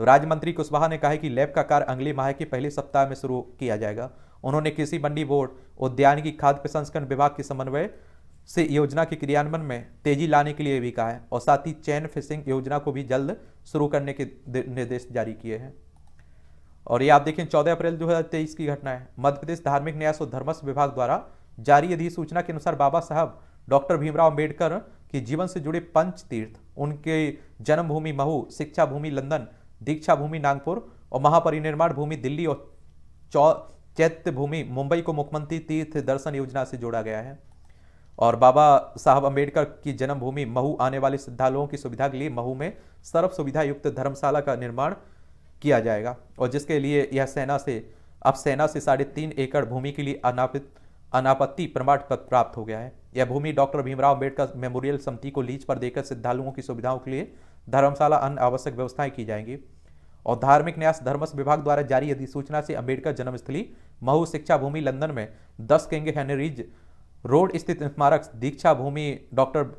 राज्य मंत्री कुशवाहा ने कहा कि लैब का कार्य अगले माह के पहले सप्ताह में शुरू किया जाएगा उन्होंने कृषि मंडी बोर्ड की खाद्य प्रसंस्करण विभाग के समन्वय से योजना के क्रियान्वयन में तेजी लाने के लिए भी कहा है और साथ ही चैन फिशिंग योजना को भी जल्द शुरू करने के निर्देश जारी किए हैं और ये आप देखें 14 अप्रैल 2023 की घटना है मध्य प्रदेश धार्मिक न्यास और धर्मस्व विभाग द्वारा जारी अधिसूचना के अनुसार बाबा साहब डॉक्टर भीमराव अम्बेडकर के जीवन से जुड़े पंच तीर्थ उनके जन्मभूमि महू शिक्षा भूमि लंदन दीक्षा भूमि नागपुर और महापरिनिर्माण भूमि दिल्ली और चैत्य भूमि मुंबई को मुख्यमंत्री तीर्थ दर्शन योजना से जोड़ा गया है और बाबा साहब अंबेडकर की जन्मभूमि महू आने वाले श्रद्धालुओं की सुविधा के लिए महू में सर्व सुविधा युक्त धर्मशाला का निर्माण किया जाएगा और जिसके लिए यह सेना से अब सेना से साढ़े तीन एकड़ भूमि के लिए अनापित अनापत्ति प्रमाण पत्र प्राप्त हो गया है यह भूमि डॉक्टर भीमराव अंबेडकर मेमोरियल समिति को लीज पर देकर श्रद्धालुओं की सुविधाओं के लिए धर्मशाला अन्य आवश्यक व्यवस्थाएं की जाएंगी और धार्मिक न्यास धर्मस विभाग द्वारा जारी अधिसूचना से अम्बेडकर जन्मस्थली महू शिक्षा भूमि लंदन में दस किंग हेनरीज रोड स्थित स्मारक दीक्षा भूमि डॉक्टर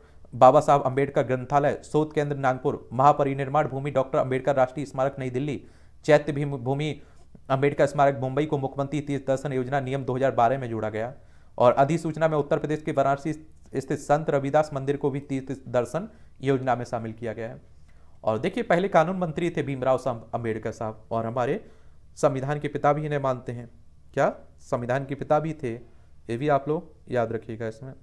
बाबा साहब अम्बेडकर ग्रंथालय शोध केंद्र नागपुर महापरिनिर्माण भूमि डॉक्टर अम्बेडकर राष्ट्रीय स्मारक नई दिल्ली चैत्य भूमि अम्बेडकर स्मारक मुंबई को मुख्यमंत्री तीर्थ दर्शन योजना नियम 2012 में जोड़ा गया और अधिसूचना में उत्तर प्रदेश के वाराणसी स्थित संत रविदास मंदिर को भी तीर्थ दर्शन योजना में शामिल किया गया है और देखिए पहले कानून मंत्री थे भीमराव अंबेडकर साहब और हमारे संविधान के पिता भी इन्हें मानते हैं क्या संविधान के पिता भी थे ये भी आप लोग याद रखिएगा इसमें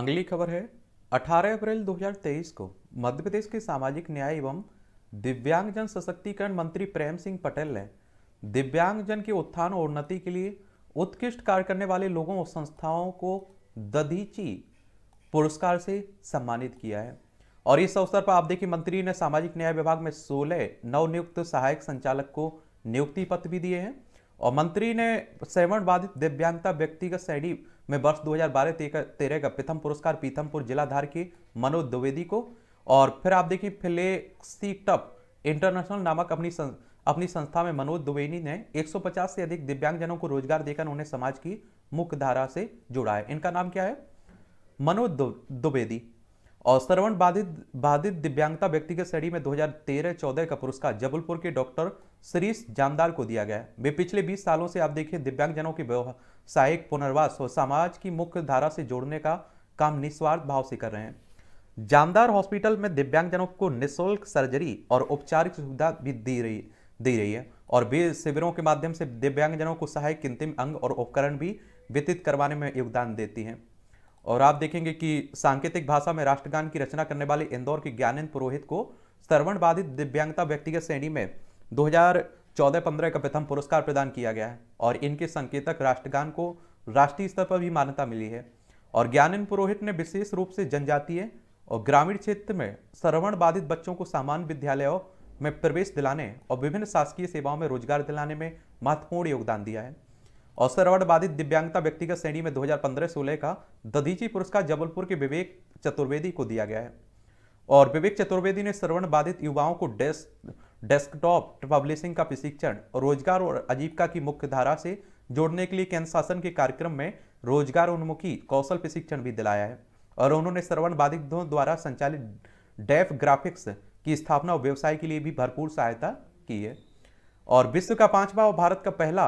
अगली खबर है 18 अप्रैल 2023 को मध्य प्रदेश के सामाजिक न्याय एवं दिव्यांगजन सशक्तिकरण मंत्री प्रेम सिंह पटेल ने दिव्यांगजन के उत्थान और उन्नति के लिए उत्कृष्ट कार्य करने वाले लोगों और संस्थाओं को दधीची पुरस्कार से सम्मानित किया है और इस अवसर पर आप देखिए मंत्री ने सामाजिक न्याय विभाग में सोलह नवनियुक्त सहायक संचालक को नियुक्ति पत्र भी दिए हैं और मंत्री ने श्रवण बाधित दिव्यांगता व्यक्तिगत श्रेणी में वर्ष 2012 तेरह का प्रथम पुरस्कार पीथमपुर जिलाधार के मनोज द्विवेदी को और फिर आप देखिए फिले टप इंटरनेशनल नामक अपनी सं, अपनी संस्था में मनोज द्विवेदी ने 150 से अधिक दिव्यांगजनों को रोजगार देकर उन्हें समाज की मुख्य धारा से जोड़ा है इनका नाम क्या है मनोज द्विवेदी और श्रवण बाधित बाधित दिव्यांगता व्यक्ति के श्रेणी में 2013-14 का पुरस्कार जबलपुर के डॉक्टर श्रीश जानदार को दिया गया वे पिछले 20 सालों से आप देखिए दिव्यांगजनों के व्यवसायिक पुनर्वास और समाज की मुख्य धारा से जोड़ने का काम निस्वार्थ भाव से कर रहे हैं जामदार हॉस्पिटल में दिव्यांगजनों को निःशुल्क सर्जरी और उपचारिक सुविधा भी दी रही दी रही है और वे शिविरों के माध्यम से दिव्यांगजनों को सहायक अंतिम अंग और उपकरण भी वितरित करवाने में योगदान देती हैं और आप देखेंगे कि सांकेतिक भाषा में राष्ट्रगान की रचना करने वाले इंदौर के ज्ञानेन्द्र पुरोहित को श्रवण बाधित दिव्यांगता व्यक्तिगत श्रेणी में 2014-15 का प्रथम पुरस्कार प्रदान किया गया है और इनके संकेतक राष्ट्रगान को राष्ट्रीय स्तर पर भी मान्यता मिली है और ज्ञानेन्द्र पुरोहित ने विशेष रूप से जनजातीय और ग्रामीण क्षेत्र में श्रवण बाधित बच्चों को सामान्य विद्यालयों में प्रवेश दिलाने और विभिन्न शासकीय सेवाओं में रोजगार दिलाने में महत्वपूर्ण योगदान दिया है और अवार्ड बाधित दिव्यांगता व्यक्तिगत श्रेणी में 2015 हजार का दधीची पुरस्कार जबलपुर के विवेक चतुर्वेदी को दिया गया है और विवेक चतुर्वेदी ने श्रवण बाधित युवाओं को डेस्क डेस्कटॉप पब्लिशिंग का प्रशिक्षण रोजगार और आजीविका की मुख्य धारा से जोड़ने के लिए केंद्र शासन के कार्यक्रम में रोजगार उन्मुखी कौशल प्रशिक्षण भी दिलाया है और उन्होंने श्रवण बाधितों द्वारा संचालित डेफ ग्राफिक्स की स्थापना और व्यवसाय के लिए भी भरपूर सहायता की है और विश्व का पांचवा और भारत का पहला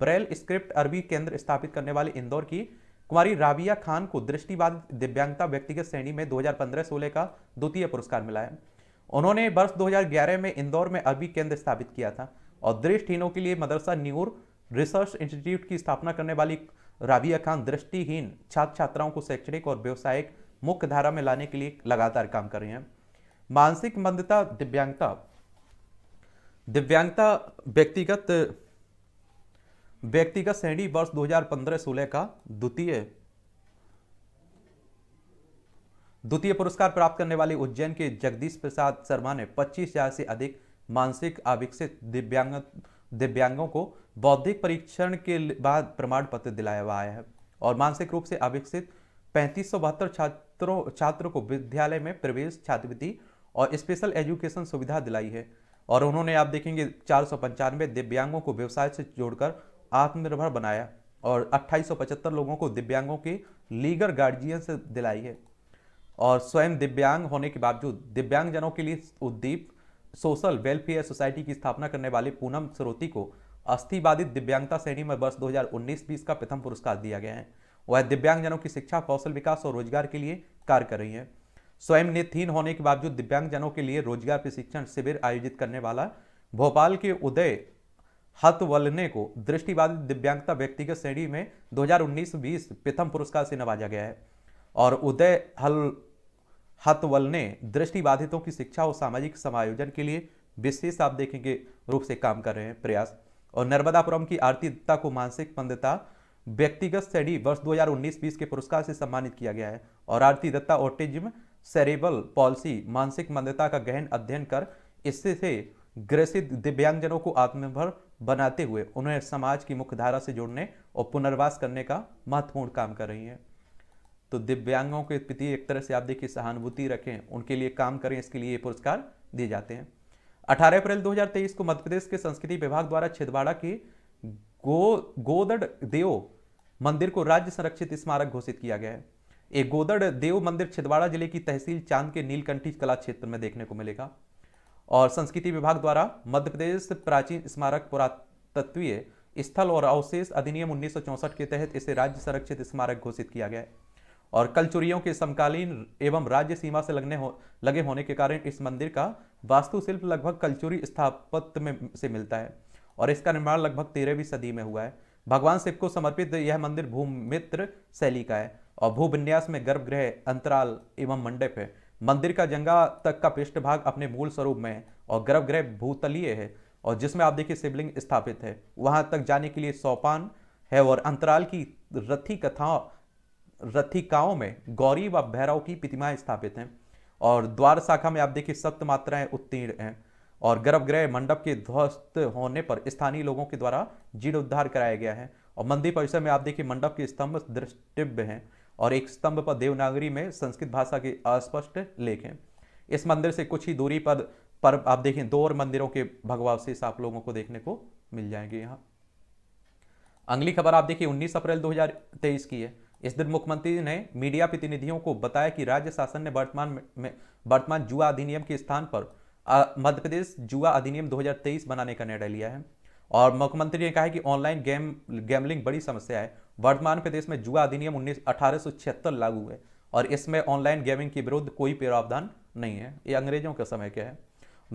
ब्रेल स्क्रिप्ट अरबी केंद्र स्थापित करने वाले इंदौर की कुमारी राबिया खान को दृष्टिबाद दिव्यांगता व्यक्तिगत श्रेणी में 2015 हजार का द्वितीय पुरस्कार मिला है उन्होंने वर्ष 2011 में इंदौर में अरबी केंद्र स्थापित किया था और दृष्टिहीनों के लिए मदरसा न्यूर रिसर्च इंस्टीट्यूट की स्थापना करने वाली राबिया खान दृष्टिहीन छात्र छात्राओं को शैक्षणिक और व्यवसायिक मुख्य धारा में लाने के लिए लगातार काम कर रहे हैं मानसिक मंदता दिव्यांगता दिव्यांगता व्यक्तिगत व्यक्तिगत श्रेणी वर्ष 2015-16 का द्वितीय द्वितीय पुरस्कार प्राप्त करने वाले उज्जैन के जगदीश प्रसाद शर्मा ने पच्चीस हजार से अधिक मानसिक अविकसित दिव्यांग दिव्यांगों को बौद्धिक परीक्षण के बाद प्रमाण पत्र दिलाया हुआ है और मानसिक रूप से अविकसित पैंतीस छात्रों छात्रों को विद्यालय में प्रवेश छात्रवृत्ति और स्पेशल एजुकेशन सुविधा दिलाई है और उन्होंने आप देखेंगे चार दिव्यांगों को व्यवसाय से जोड़कर आत्मनिर्भर बनाया और अट्ठाईस लोगों को दिव्यांगों के लीगल गार्जियंस दिलाई है और स्वयं दिव्यांग होने के बावजूद दिव्यांगजनों के लिए उद्दीप सोशल वेलफेयर सोसाइटी की स्थापना करने वाले पूनम स्रोति को अस्थिवादित दिव्यांगता श्रेणी में वर्ष 2019-20 का प्रथम पुरस्कार दिया गया है वह दिव्यांगजनों की शिक्षा कौशल विकास और रोजगार के लिए कार्य कर रही है स्वयं नेत्रहीन होने के बावजूद दिव्यांगजनों के लिए रोजगार प्रशिक्षण शिविर आयोजित करने वाला भोपाल के उदय हतवलने को दृष्टिबाधित दिव्यांगता व्यक्तिगत श्रेणी में 2019-20 प्रथम पुरस्कार से नवाजा गया है और उदय हल हतवलने दृष्टिबाधितों की शिक्षा और सामाजिक समायोजन के लिए विशेष आप देखेंगे रूप से काम कर रहे हैं प्रयास और नर्मदापुरम की आरती दत्ता को मानसिक मंदता व्यक्तिगत श्रेणी वर्ष 2019-20 के पुरस्कार से सम्मानित किया गया है और Aarti Datta autism cerebral palsy मानसिक मंदता का गहन अध्ययन कर इससे ग्रसित दिव्यांगजनों को आत्मनिर्भर बनाते हुए उन्हें समाज की मुख्यधारा से जोड़ने और पुनर्वास करने का महत्वपूर्ण काम कर रही हैं तो दिव्यांगों के प्रति एक तरह से आप देखिए सहानुभूति रखें उनके लिए काम करें इसके लिए ये पुरस्कार दिए जाते हैं 18 अप्रैल 2023 को मध्य प्रदेश के संस्कृति विभाग द्वारा छिदवाड़ा के गो गोदड़ देव मंदिर को राज्य संरक्षित स्मारक घोषित किया गया है एक गोदड़ देव मंदिर छिदवाड़ा जिले की तहसील चांद के नीलकंठी कला क्षेत्र में देखने को मिलेगा और संस्कृति विभाग द्वारा मध्य प्रदेश प्राचीन स्मारक पुरातत्वीय स्थल और अवशेष अधिनियम उन्नीस के तहत इसे राज्य संरक्षित स्मारक घोषित किया गया है और कल चुरियों के समकालीन एवं राज्य सीमा से लगने हो लगे होने के कारण इस मंदिर का वास्तुशिल्प लगभग कलचुरी स्थापत्य में से मिलता है और इसका निर्माण लगभग तेरहवीं सदी में हुआ है भगवान शिव को समर्पित यह मंदिर भूमित्र शैली का है और भूविन्यास में गर्भगृह अंतराल एवं मंडप है मंदिर का जंगा तक का पृष्ठभाग अपने मूल स्वरूप में है और गर्भगृह भूतलीय है और जिसमें आप देखिए शिवलिंग स्थापित है वहां तक जाने के लिए सोपान है और अंतराल की रथी कथाओं रथिकाओं में गौरी व भैरव की प्रतिमाएं स्थापित हैं और द्वार शाखा में आप देखिए सप्त मात्राएं उत्तीर्ण हैं और गर्भगृह मंडप के ध्वस्त होने पर स्थानीय लोगों के द्वारा जीर्णोद्धार कराया गया है और मंदिर परिसर में आप देखिए मंडप के स्तंभ दृष्टिव्य हैं और एक स्तंभ पर देवनागरी में संस्कृत भाषा के अस्पष्ट लेख हैं इस मंदिर से कुछ ही दूरी पर पर आप देखें दो और मंदिरों के भगवावशेष आप लोगों को देखने को मिल जाएंगे यहाँ अगली खबर आप देखिए 19 अप्रैल 2023 की है इस दिन मुख्यमंत्री ने मीडिया प्रतिनिधियों को बताया कि राज्य शासन ने वर्तमान में वर्तमान जुआ अधिनियम के स्थान पर मध्य प्रदेश जुआ अधिनियम 2023 बनाने का निर्णय लिया है और मुख्यमंत्री ने कहा है कि ऑनलाइन गेम गैमलिंग बड़ी समस्या है वर्तमान प्रदेश में जुआ अधिनियम उन्नीस अठारह लागू हुए और इसमें ऑनलाइन गेमिंग के विरुद्ध कोई प्रावधान नहीं है ये अंग्रेजों के समय के है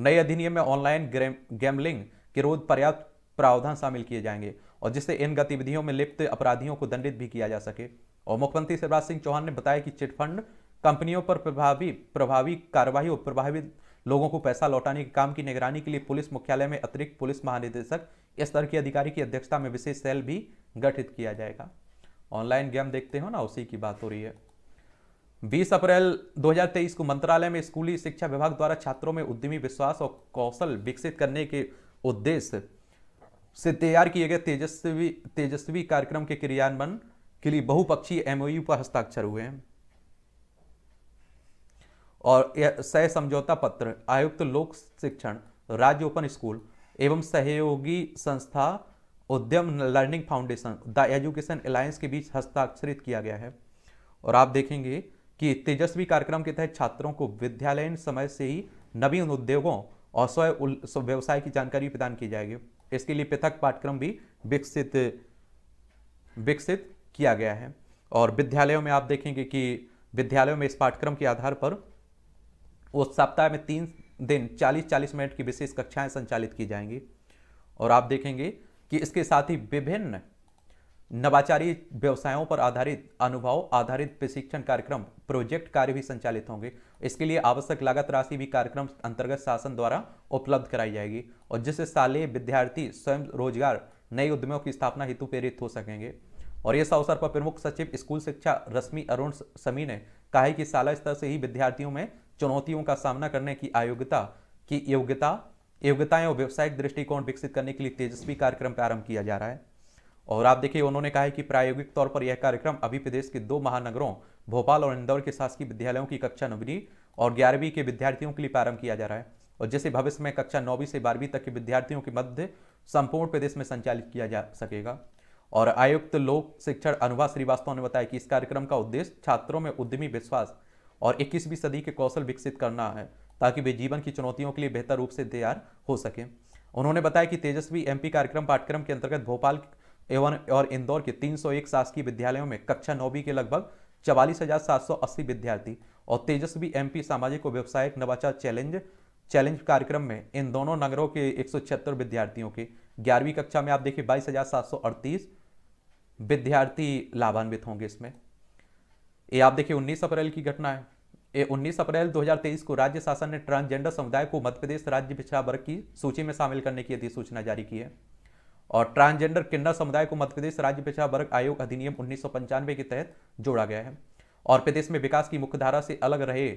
नए अधिनियम में ऑनलाइन गेमलिंग के विरोध पर्याप्त प्रावधान शामिल किए जाएंगे और जिससे इन गतिविधियों में लिप्त अपराधियों को दंडित भी किया जा सके और मुख्यमंत्री शिवराज सिंह चौहान ने बताया कि चिटफंड कंपनियों पर प्रभावी प्रभावी कार्रवाई और प्रभावित लोगों को पैसा लौटाने के काम की निगरानी के लिए पुलिस मुख्यालय में अतिरिक्त पुलिस महानिदेशक स्तर के अधिकारी की अध्यक्षता में विशेष सेल भी गठित किया जाएगा ऑनलाइन गेम देखते हो ना उसी की बात हो रही है 20 अप्रैल 2023 को मंत्रालय में स्कूली शिक्षा विभाग द्वारा छात्रों में उद्यमी विश्वास और कौशल विकसित करने के उद्देश्य से तैयार किए गए तेजस्वी तेजस्वी कार्यक्रम के क्रियान्वयन के लिए बहुपक्षीय एमओयू पर हस्ताक्षर हुए हैं और सह समझौता पत्र आयुक्त लोक शिक्षण राज्य ओपन स्कूल एवं सहयोगी संस्था Udyam learning foundation the education alliance के बीच हस्ताक्षरित किया गया है और आप देखेंगे कि तेजस्वी कार्यक्रम के तहत छात्रों को विद्यालयीन समय से ही नवीन उद्योगों और स्वयं व्यवसाय की जानकारी प्रदान की जाएगी इसके लिए पृथक पाठ्यक्रम भी विकसित विकसित किया गया है और विद्यालयों में आप देखेंगे कि विद्यालयों में इस पाठ्यक्रम के आधार पर उस सप्ताह में तीन दिन 40-40 मिनट की विशेष कक्षाएं संचालित की जाएंगी और आप देखेंगे कि इसके साथ ही विभिन्न नवाचारी व्यवसायों पर आधारित अनुभव आधारित प्रशिक्षण कार्यक्रम प्रोजेक्ट कार्य भी संचालित होंगे इसके लिए आवश्यक लागत राशि भी कार्यक्रम अंतर्गत शासन द्वारा उपलब्ध कराई जाएगी और जिससे साले विद्यार्थी स्वयं रोजगार नए उद्यमियों की स्थापना हेतु प्रेरित हो सकेंगे और इस अवसर पर प्रमुख सचिव स्कूल शिक्षा रश्मि अरुण समी ने कहा है कि शाला स्तर से ही विद्यार्थियों में चुनौतियों का सामना करने की आयोग्यता की योग्यता योग्यताएं और व्यवसायिक दृष्टिकोण विकसित करने के लिए तेजस्वी कार्यक्रम प्रारंभ किया जा रहा है और आप देखिए उन्होंने कहा है कि प्रायोगिक तौर पर यह कार्यक्रम अभी प्रदेश के दो महानगरों भोपाल और इंदौर के शासकीय विद्यालयों की कक्षा नौवीं और ग्यारहवीं के विद्यार्थियों के लिए प्रारंभ किया जा रहा है और जिसे भविष्य में कक्षा नौवीं से बारहवीं तक के विद्यार्थियों के मध्य संपूर्ण प्रदेश में संचालित किया जा सकेगा और आयुक्त लोक शिक्षण अनुभा श्रीवास्तव ने बताया कि इस कार्यक्रम का उद्देश्य छात्रों में उद्यमी विश्वास और इक्कीसवीं सदी के कौशल विकसित करना है ताकि वे जीवन की चुनौतियों के लिए बेहतर रूप से तैयार हो सकें उन्होंने बताया कि तेजस्वी एमपी कार्यक्रम पाठ्यक्रम के अंतर्गत भोपाल एवं और इंदौर के 301 शासकीय विद्यालयों में कक्षा नौवीं के लगभग चवालीस हजार सात सौ अस्सी विद्यार्थी और तेजस्वी पी सामाजिक और व्यवसायिक नवाचार चैलेंज चैलेंज कार्यक्रम में इन दोनों नगरों के एक विद्यार्थियों के ग्यारहवीं कक्षा में आप देखिए बाईस विद्यार्थी लाभान्वित होंगे इसमें ये आप देखिए 19 अप्रैल की घटना है ये 19 अप्रैल 2023 को राज्य शासन ने ट्रांसजेंडर समुदाय को मध्य प्रदेश राज्य पिछड़ा वर्ग की सूची में शामिल करने की अधिसूचना जारी की है और ट्रांसजेंडर किन्नर समुदाय को मध्य प्रदेश राज्य पिछड़ा वर्ग आयोग अधिनियम उन्नीस के तहत जोड़ा गया है और प्रदेश में विकास की मुख्यधारा से अलग रहे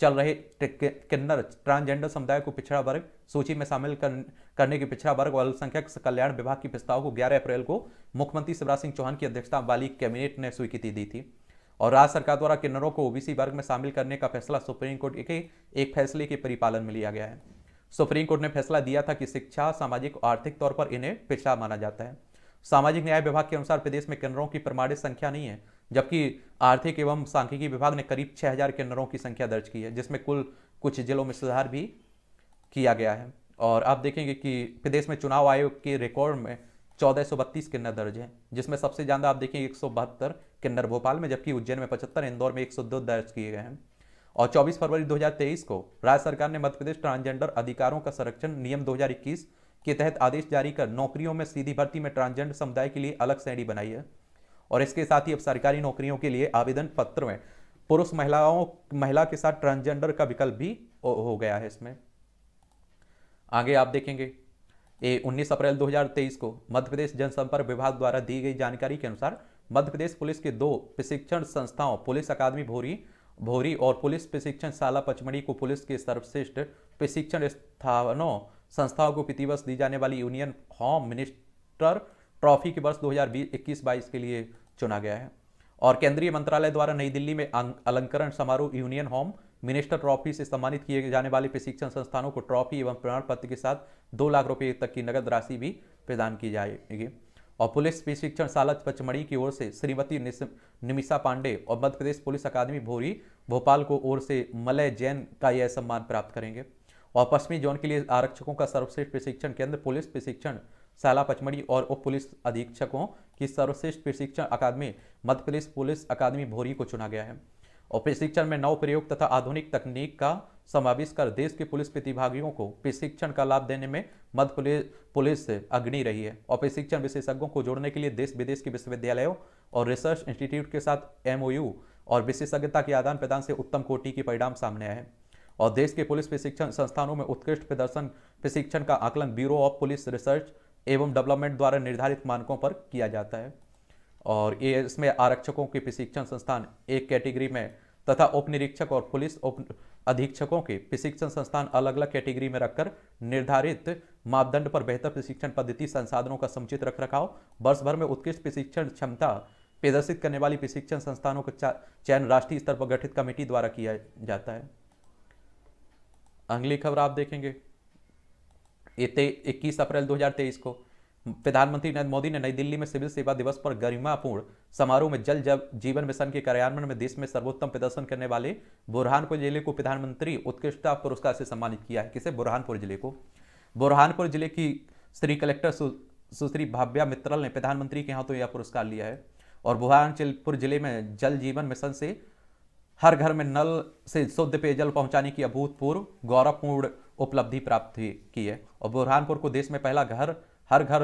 चल रहे किन्नर ट्रांसजेंडर समुदाय को पिछड़ा वर्ग सूची में शामिल कर, करने के पिछड़ा वर्ग और अल्पसंख्यक कल्याण विभाग के प्रस्ताव को 11 अप्रैल को मुख्यमंत्री शिवराज सिंह चौहान की अध्यक्षता वाली कैबिनेट ने स्वीकृति दी थी और राज्य सरकार द्वारा किन्नरों को ओबीसी वर्ग में शामिल करने का फैसला सुप्रीम कोर्ट के एक फैसले के परिपालन में लिया गया है सुप्रीम कोर्ट ने फैसला दिया था कि शिक्षा सामाजिक और आर्थिक तौर पर इन्हें पिछड़ा माना जाता है सामाजिक न्याय विभाग के अनुसार प्रदेश में किन्नरों की प्रमाणित संख्या नहीं है जबकि आर्थिक एवं सांख्यिकी विभाग ने करीब हजार किन्नरों की संख्या दर्ज की है जिसमें कुल कुछ जिलों में सुधार भी किया गया है और आप देखेंगे कि प्रदेश में चुनाव आयोग के रिकॉर्ड में चौदह किन्नर दर्ज हैं जिसमें सबसे ज़्यादा आप देखेंगे एक किन्नर भोपाल में जबकि उज्जैन में पचहत्तर इंदौर में एक दर्ज किए गए हैं और 24 फरवरी 2023 को राज्य सरकार ने मध्यप्रदेश ट्रांसजेंडर अधिकारों का संरक्षण नियम 2021 के तहत आदेश जारी कर नौकरियों में सीधी भर्ती में ट्रांसजेंडर समुदाय के लिए अलग श्रेणी बनाई है और इसके साथ ही अब सरकारी नौकरियों के लिए आवेदन पत्र में पुरुष महिलाओं महिला के साथ ट्रांसजेंडर का विकल्प भी हो गया है इसमें आगे आप देखेंगे ए 19 अप्रैल 2023 को मध्यप्रदेश जनसंपर्क विभाग द्वारा दी गई जानकारी के अनुसार मध्य प्रदेश पुलिस के दो प्रशिक्षण संस्थाओं पुलिस अकादमी भोरी भोरी और पुलिस प्रशिक्षण शाला पचमढ़ी को पुलिस के सर्वश्रेष्ठ प्रशिक्षण स्थानों संस्थाओं को प्रतिवर्ष दी जाने वाली यूनियन होम मिनिस्टर ट्रॉफी के वर्ष 2021-22 के लिए चुना गया है और केंद्रीय मंत्रालय द्वारा नई दिल्ली में अं-, अलंकरण समारोह यूनियन होम मिनिस्टर ट्रॉफी से सम्मानित किए जाने वाले प्रशिक्षण संस्थानों को ट्रॉफी एवं प्रमाण पत्र के साथ दो लाख रुपये तक की नगद राशि भी प्रदान की जाएगी और पुलिस प्रशिक्षण शाला पचमढ़ी की ओर से श्रीमती निमिषा पांडे और मध्य प्रदेश पुलिस अकादमी भोरी भोपाल को ओर से मलय जैन का यह सम्मान प्राप्त करेंगे और पश्चिमी जोन के लिए आरक्षकों का सर्वश्रेष्ठ प्रशिक्षण केंद्र पुलिस प्रशिक्षण शाला पचमढ़ी और उप पुलिस अधीक्षकों की सर्वश्रेष्ठ प्रशिक्षण अकादमी मध्य प्रदेश पुलिस अकादमी भोरी को चुना गया है और प्रशिक्षण में नव प्रयोग तथा आधुनिक तकनीक का समावेश कर देश के पुलिस प्रतिभागियों को प्रशिक्षण का लाभ देने में मध्य पुलिस पुलिस अग्नि रही है और प्रशिक्षण विशेषज्ञों को जोड़ने के लिए देश विदेश के विश्वविद्यालयों और रिसर्च इंस्टीट्यूट के साथ एमओयू और विशेषज्ञता के आदान प्रदान से उत्तम कोटि के परिणाम सामने आए हैं और देश के पुलिस प्रशिक्षण संस्थानों में उत्कृष्ट प्रदर्शन प्रशिक्षण का आकलन ब्यूरो ऑफ पुलिस रिसर्च एवं डेवलपमेंट द्वारा निर्धारित मानकों पर किया जाता है और ये इसमें आरक्षकों के प्रशिक्षण संस्थान एक कैटेगरी में तथा उपनिरीक्षक और पुलिस उप अधीक्षकों के प्रशिक्षण संस्थान अलग अलग कैटेगरी में रखकर निर्धारित मापदंड पर बेहतर प्रशिक्षण पद्धति संसाधनों का समुचित रख रखाव वर्ष भर में उत्कृष्ट प्रशिक्षण क्षमता प्रदर्शित करने वाली प्रशिक्षण संस्थानों का चयन राष्ट्रीय स्तर पर गठित कमेटी द्वारा किया जाता है अगली खबर आप देखेंगे इक्कीस अप्रैल दो को प्रधानमंत्री नरेंद्र मोदी ने नई दिल्ली में सिविल सेवा दिवस पर गरिमापूर्ण समारोह में जल जब जीवन मिशन के कार्यान्वयन में देश में सर्वोत्तम प्रदर्शन करने वाले बुरहानपुर जिले को प्रधानमंत्री उत्कृष्टता पुरस्कार से सम्मानित किया है किसे बुरहानपुर जिले को बुरहानपुर जिले की श्री कलेक्टर सुश्री भाव्या मित्रल ने प्रधानमंत्री के हाथों तो यह पुरस्कार लिया है और बुरहानपुर जिले में जल जीवन मिशन से हर घर में नल से शुद्ध पेयजल पहुंचाने की अभूतपूर्व गौरवपूर्ण उपलब्धि प्राप्त की है और बुरहानपुर को देश में पहला घर हर घर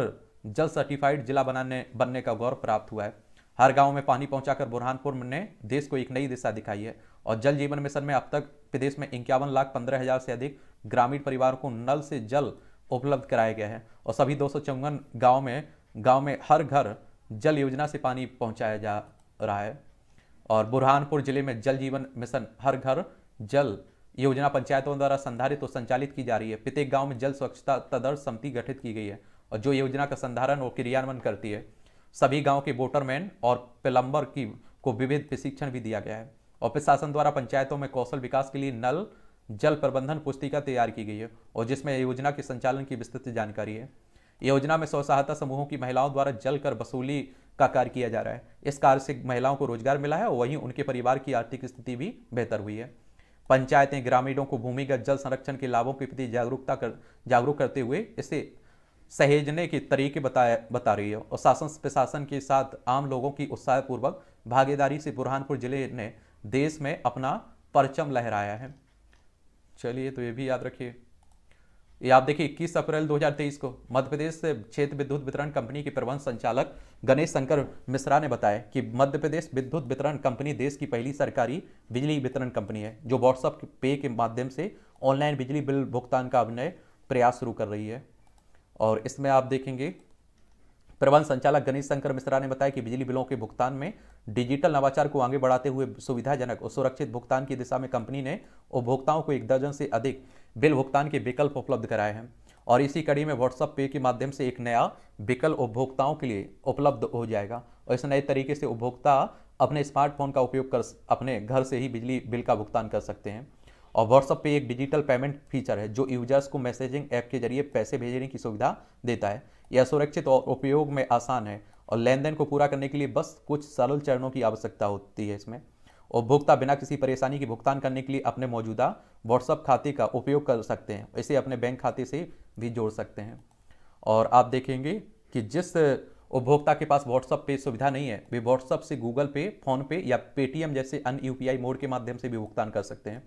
जल सर्टिफाइड जिला बनाने बनने का गौरव प्राप्त हुआ है हर गांव में पानी पहुंचाकर बुरहानपुर ने देश को एक नई दिशा दिखाई है और जल जीवन मिशन में अब तक प्रदेश में इक्यावन लाख पंद्रह हजार से अधिक ग्रामीण परिवारों को नल से जल उपलब्ध कराया गया है और सभी दो सौ गाँव में गाँव में हर घर जल योजना से पानी पहुँचाया जा रहा है और बुरहानपुर जिले में जल जीवन मिशन हर घर जल योजना पंचायतों द्वारा संधारित और संचालित की जा रही है प्रत्येक गाँव में जल स्वच्छता तदर्श समिति गठित की गई है और जो योजना का संधारण और क्रियान्वयन करती है सभी गाँव के वोटरमैन और प्लम्बर की को विविध प्रशिक्षण भी दिया गया है और प्रशासन द्वारा पंचायतों में कौशल विकास के लिए नल जल प्रबंधन पुस्तिका तैयार की गई है और जिसमें योजना के संचालन की विस्तृत जानकारी है योजना में स्व सहायता समूहों की महिलाओं द्वारा जल कर वसूली का कार्य किया जा रहा है इस कार्य से महिलाओं को रोजगार मिला है और वहीं उनके परिवार की आर्थिक स्थिति भी बेहतर हुई है पंचायतें ग्रामीणों को भूमिगत जल संरक्षण के लाभों के प्रति जागरूकता कर जागरूक करते हुए इसे सहेजने के तरीके बताया बता रही है और शासन प्रशासन के साथ आम लोगों की उत्साहपूर्वक भागीदारी से बुरहानपुर जिले ने देश में अपना परचम लहराया है चलिए तो ये भी याद रखिए ये आप देखिए इक्कीस अप्रैल 2023 को मध्य प्रदेश क्षेत्र विद्युत वितरण कंपनी के प्रबंध संचालक गणेश शंकर मिश्रा ने बताया कि मध्य प्रदेश विद्युत वितरण कंपनी देश की पहली सरकारी बिजली वितरण कंपनी है जो व्हाट्सअप पे के माध्यम से ऑनलाइन बिजली बिल भुगतान का अभिनय प्रयास शुरू कर रही है और इसमें आप देखेंगे प्रबंध संचालक गणेश शंकर मिश्रा ने बताया कि बिजली बिलों के भुगतान में डिजिटल नवाचार को आगे बढ़ाते हुए सुविधाजनक और सुरक्षित भुगतान की दिशा में कंपनी ने उपभोक्ताओं को एक दर्जन से अधिक बिल भुगतान के विकल्प उपलब्ध कराए हैं और इसी कड़ी में व्हाट्सअप पे के माध्यम से एक नया विकल्प उपभोक्ताओं के लिए उपलब्ध हो जाएगा और इस नए तरीके से उपभोक्ता अपने स्मार्टफोन का उपयोग कर अपने घर से ही बिजली बिल का भुगतान कर सकते हैं और व्हाट्सअप पे एक डिजिटल पेमेंट फीचर है जो यूजर्स को मैसेजिंग ऐप के जरिए पैसे भेजने की सुविधा देता है यह सुरक्षित और उपयोग में आसान है और लेन देन को पूरा करने के लिए बस कुछ सरल चरणों की आवश्यकता होती है इसमें उपभोक्ता बिना किसी परेशानी के भुगतान करने के लिए अपने मौजूदा व्हाट्सअप खाते का उपयोग कर सकते हैं इसे अपने बैंक खाते से भी जोड़ सकते हैं और आप देखेंगे कि जिस उपभोक्ता के पास व्हाट्सअप पे सुविधा नहीं है वे व्हाट्सअप से गूगल पे फोनपे या पेटीएम जैसे अन्य यूपीआई मोड के माध्यम से भी भुगतान कर सकते हैं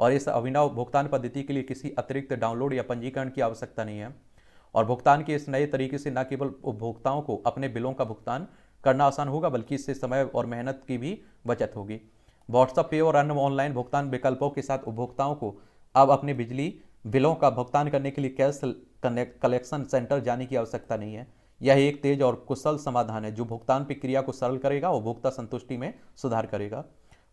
और इस अभिनव भुगतान पद्धति के लिए किसी अतिरिक्त डाउनलोड या पंजीकरण की आवश्यकता नहीं है और भुगतान के इस नए तरीके से न केवल उपभोक्ताओं को अपने बिलों का भुगतान करना आसान होगा बल्कि इससे समय और मेहनत की भी बचत होगी व्हाट्सअप पे और अन्य ऑनलाइन भुगतान विकल्पों के साथ उपभोक्ताओं को अब अपने बिजली बिलों का भुगतान करने के लिए कैश कलेक्शन सेंटर जाने की आवश्यकता नहीं है यह एक तेज और कुशल समाधान है जो भुगतान प्रक्रिया को सरल करेगा और उपभोक्ता संतुष्टि में सुधार करेगा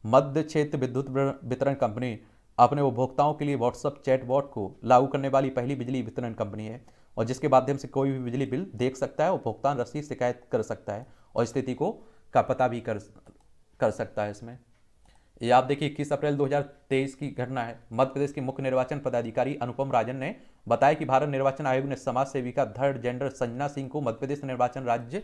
मध्य क्षेत्र विद्युत वितरण कंपनी अपने उपभोक्ताओं के लिए व्हाट्सअप चैट वॉट को लागू करने वाली पहली बिजली वितरण कंपनी है और जिसके माध्यम से कोई भी बिजली बिल देख सकता है उपभोक्ता रसीद शिकायत कर सकता है और स्थिति को का पता भी कर कर सकता है इसमें ये आप देखिए इक्कीस अप्रैल 2023 की घटना है मध्य प्रदेश के मुख्य निर्वाचन पदाधिकारी अनुपम राजन ने बताया कि भारत निर्वाचन आयोग ने समाज सेविका धर्ड जेंडर संजना सिंह को मध्य प्रदेश निर्वाचन राज्य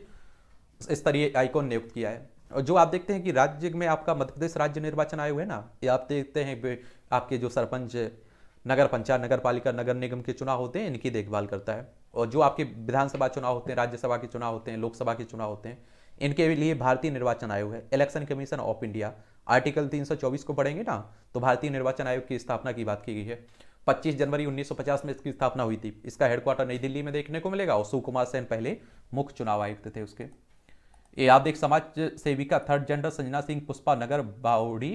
स्तरीय आईकॉन नियुक्त किया है और जो आप देखते हैं कि राज्य में आपका मध्य प्रदेश राज्य निर्वाचन आयोग है ना ये आप देखते हैं आपके जो सरपंच नगर पंचायत नगर पालिका नगर निगम के चुनाव होते हैं इनकी देखभाल करता है और जो आपके विधानसभा चुनाव होते हैं राज्यसभा के चुनाव होते हैं लोकसभा के चुनाव होते हैं इनके लिए भारतीय निर्वाचन आयोग है election commission of India article 324 को पढ़ेंगे ना तो भारतीय निर्वाचन आयोग की स्थापना की बात की गई है 25 जनवरी 1950 में इसकी स्थापना हुई थी इसका हेडक्वार्टर नई दिल्ली में देखने को मिलेगा और सुकुमार सेन पहले मुख्य चुनाव आयुक्त थे उसके ये आप देख समाज सेविका थर्ड जेंडर संजना सिंह पुष्पा नगर बाउडी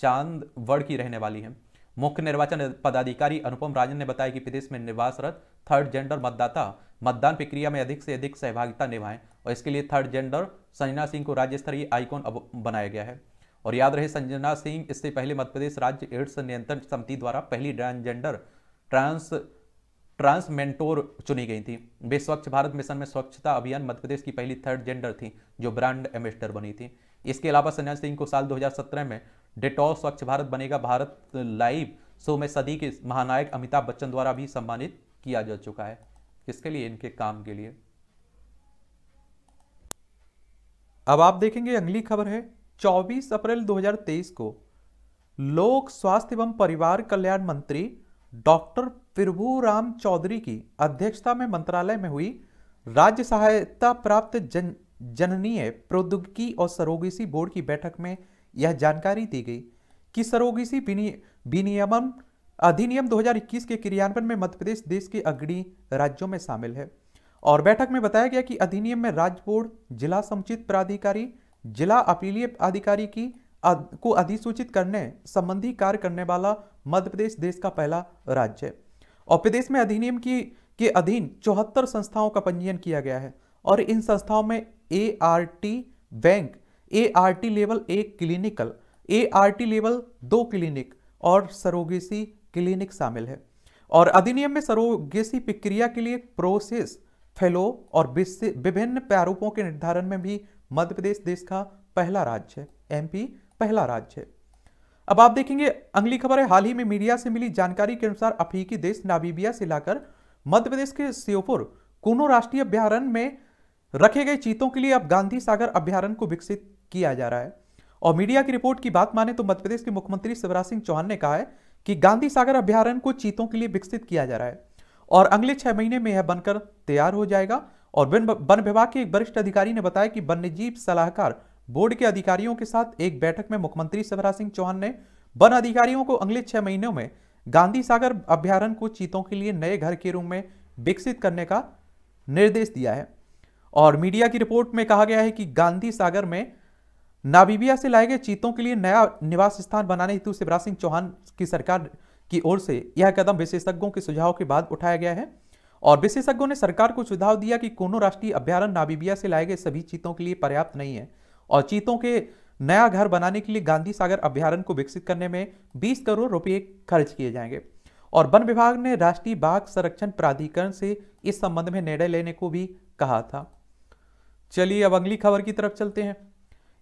चांदवड़ की रहने वाली हैं मुख्य निर्वाचन पदाधिकारी अनुपम राजन ने बताया कि प्रदेश में निवासरत थर्ड जेंडर मतदाता मतदान प्रक्रिया में अधिक से अधिक सहभागिता निभाएं और इसके लिए थर्ड जेंडर संजना सिंह को राज्य स्तरीय आइकॉन बनाया गया है और याद रहे संजना सिंह इससे पहले मध्यप्रदेश राज्य एड्स नियंत्रण समिति द्वारा पहली ट्रांसजेंडर ट्रांस ट्रांस मेंटोर चुनी गई थी वे स्वच्छ भारत मिशन में स्वच्छता अभियान मध्य प्रदेश की पहली थर्ड जेंडर थी जो ब्रांड एम्बेसडर बनी थी इसके अलावा संन्यास सिंह को साल 2017 में डेटॉल स्वच्छ भारत बनेगा भारत लाइव शो में सदी के महानायक अमिताभ बच्चन द्वारा भी सम्मानित किया जा चुका है किसके लिए इनके काम के लिए अब आप देखेंगे अगली खबर है 24 अप्रैल 2023 को लोक स्वास्थ्य एवं परिवार कल्याण मंत्री डॉक्टर प्रभु राम चौधरी की अध्यक्षता में मंत्रालय में हुई राज्य सहायता प्राप्त जन जननीय प्रौद्योगिकी और सरोगेसी बोर्ड की बैठक में यह जानकारी दी गई कि सरोगेसी विनियमन अधिनियम 2021 के क्रियान्वयन में मध्यप्रदेश देश के अग्रणी राज्यों में शामिल है और बैठक में बताया गया कि अधिनियम में राज्य बोर्ड जिला समुचित प्राधिकारी जिला अपीलीय अधिकारी की को अधिसूचित करने संबंधी कार्य करने वाला मध्य प्रदेश देश का पहला राज्य है और प्रदेश में अधिनियम की के अधीन चौहत्तर संस्थाओं का पंजीयन किया गया है और इन संस्थाओं में A R T bank A R T level एक clinical A R T level दो क्लिनिक और सरोगेसी क्लिनिक शामिल है और अधिनियम में सरोगेसी प्रक्रिया के लिए प्रोसेस फेलो और विभिन्न प्रारूपों के निर्धारण में भी मध्य प्रदेश देश का पहला राज्य है एमपी पहला राज्य है अब आप देखेंगे अगली खबर है हाल ही में मीडिया से मिली जानकारी के अनुसार अफ्रीकी देश नाबीबिया से लाकर मध्य प्रदेश के सियोपुर कुनो राष्ट्रीय अभ्यारण्य में रखे गए चीतों के लिए अब गांधी सागर अभ्यारण्य को विकसित किया जा रहा है और मीडिया की रिपोर्ट की बात माने तो मध्य प्रदेश के मुख्यमंत्री शिवराज सिंह चौहान ने कहा है कि गांधी सागर अभ्यारण्य को चीतों के लिए विकसित किया जा रहा है और अगले छह महीने में यह बनकर तैयार हो जाएगा और वन विभाग के एक वरिष्ठ अधिकारी ने बताया कि वन्यजीव सलाहकार बोर्ड के अधिकारियों के साथ एक बैठक में मुख्यमंत्री शिवराज सिंह चौहान ने वन अधिकारियों को अगले छह महीनों में गांधी सागर अभ्यारण को चीतों के लिए नए घर के रूम में विकसित करने का निर्देश दिया है और मीडिया की रिपोर्ट में कहा गया है कि गांधी सागर में नाबीबिया से लाए गए चीतों के लिए नया निवास स्थान बनाने हेतु शिवराज सिंह चौहान की सरकार की ओर से यह कदम विशेषज्ञों के सुझाव के बाद उठाया गया है और विशेषज्ञों ने सरकार को सुझाव दिया कि कोनो राष्ट्रीय अभ्यारण नाबीबिया से लाए गए सभी चीतों के लिए पर्याप्त नहीं है और चीतों के नया घर बनाने के लिए गांधी सागर अभ्यारण को विकसित करने में 20 करोड़ रुपए खर्च किए जाएंगे और वन विभाग ने राष्ट्रीय बाघ संरक्षण प्राधिकरण से इस संबंध में निर्णय लेने को भी कहा था चलिए अब अगली खबर की तरफ चलते हैं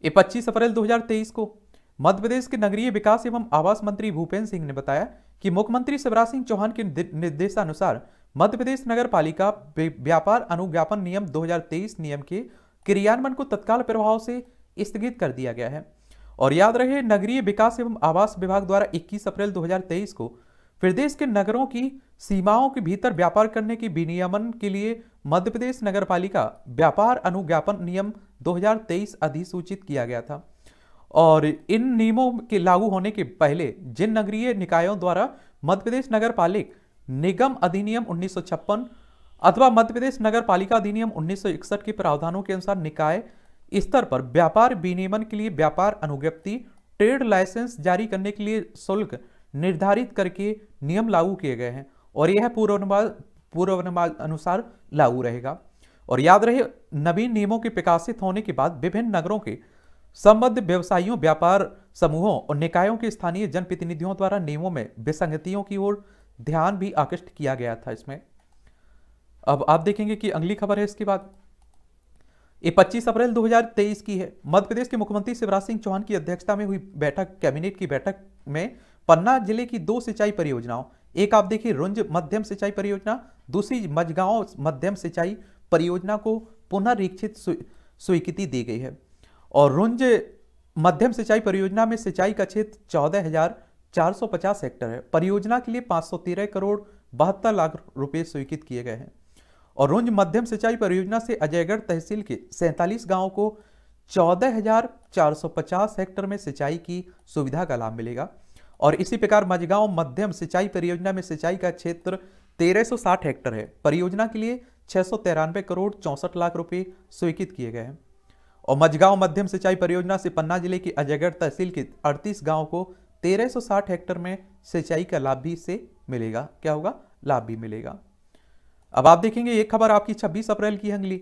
ये पच्चीस अप्रैल दो को मध्य प्रदेश के नगरीय विकास एवं आवास मंत्री भूपेंद्र सिंह ने बताया कि मुख्यमंत्री शिवराज सिंह चौहान के निर्देशानुसार मध्य प्रदेश नगर पालिका व्यापार अनुज्ञापन नियम 2023 नियम के क्रियान्वयन को तत्काल प्रभाव से स्थगित कर दिया गया है और याद रहे नगरीय विकास एवं आवास विभाग द्वारा 21 अप्रैल 2023 को प्रदेश के नगरों की सीमाओं के भीतर व्यापार करने के विनियमन के लिए मध्य प्रदेश नगर पालिका व्यापार अनुज्ञापन नियम 2023 अधिसूचित किया गया था और इन नियमों के लागू होने के पहले जिन नगरीय निकायों द्वारा मध्य प्रदेश नगर पालिक निगम अधिनियम उन्नीस अथवा मध्य प्रदेश नगर पालिका अधिनियम उन्नीस के प्रावधानों के अनुसार निकाय स्तर पर व्यापार विनियमन के लिए व्यापार अनुज्ञप्ति ट्रेड लाइसेंस जारी करने के लिए शुल्क निर्धारित करके नियम लागू किए गए हैं और यह पूर्वानुमान पूर्वानुमान अनुसार लागू रहेगा और याद रहे नवीन नियमों के प्रकाशित होने के बाद विभिन्न नगरों के संबद्ध व्यवसायियों व्यापार समूहों और निकायों के स्थानीय जनप्रतिनिधियों द्वारा नियमों में विसंगतियों की ओर ध्यान भी आकृष्ट किया गया था इसमें अब आप देखेंगे कि अगली खबर है इसके बाद ये 25 अप्रैल 2023 की है मध्य प्रदेश के मुख्यमंत्री शिवराज सिंह चौहान की अध्यक्षता में हुई बैठक कैबिनेट की बैठक में पन्ना जिले की दो सिंचाई परियोजनाओं एक आप देखिए रुंज मध्यम सिंचाई परियोजना दूसरी मझगांव मध्यम सिंचाई परियोजना को पुनरीक्षित स्वीकृति दी गई है और रुंज मध्यम सिंचाई परियोजना में सिंचाई का क्षेत्र चौदह हजार चार सौ पचास हेक्टर है परियोजना के लिए पाँच सौ तेरह करोड़ बहत्तर लाख रुपए स्वीकृत किए गए हैं और रुंज मध्यम सिंचाई परियोजना से अजयगढ़ तहसील के सैंतालीस गाँव को 14,450 हेक्टर में सिंचाई की सुविधा का लाभ मिलेगा और इसी प्रकार मझगांव मध्यम सिंचाई परियोजना में सिंचाई का क्षेत्र 1360 हेक्टर है परियोजना के लिए छह करोड़ चौंसठ लाख रुपए स्वीकृत किए गए हैं और मझगांव मध्यम सिंचाई परियोजना से पन्ना जिले की अजयगढ़ तहसील के 38 गांव को 1360 हेक्टर में सिंचाई का लाभ भी इससे मिलेगा क्या होगा लाभ भी मिलेगा अब आप देखेंगे एक खबर आपकी 26 अप्रैल की हंगली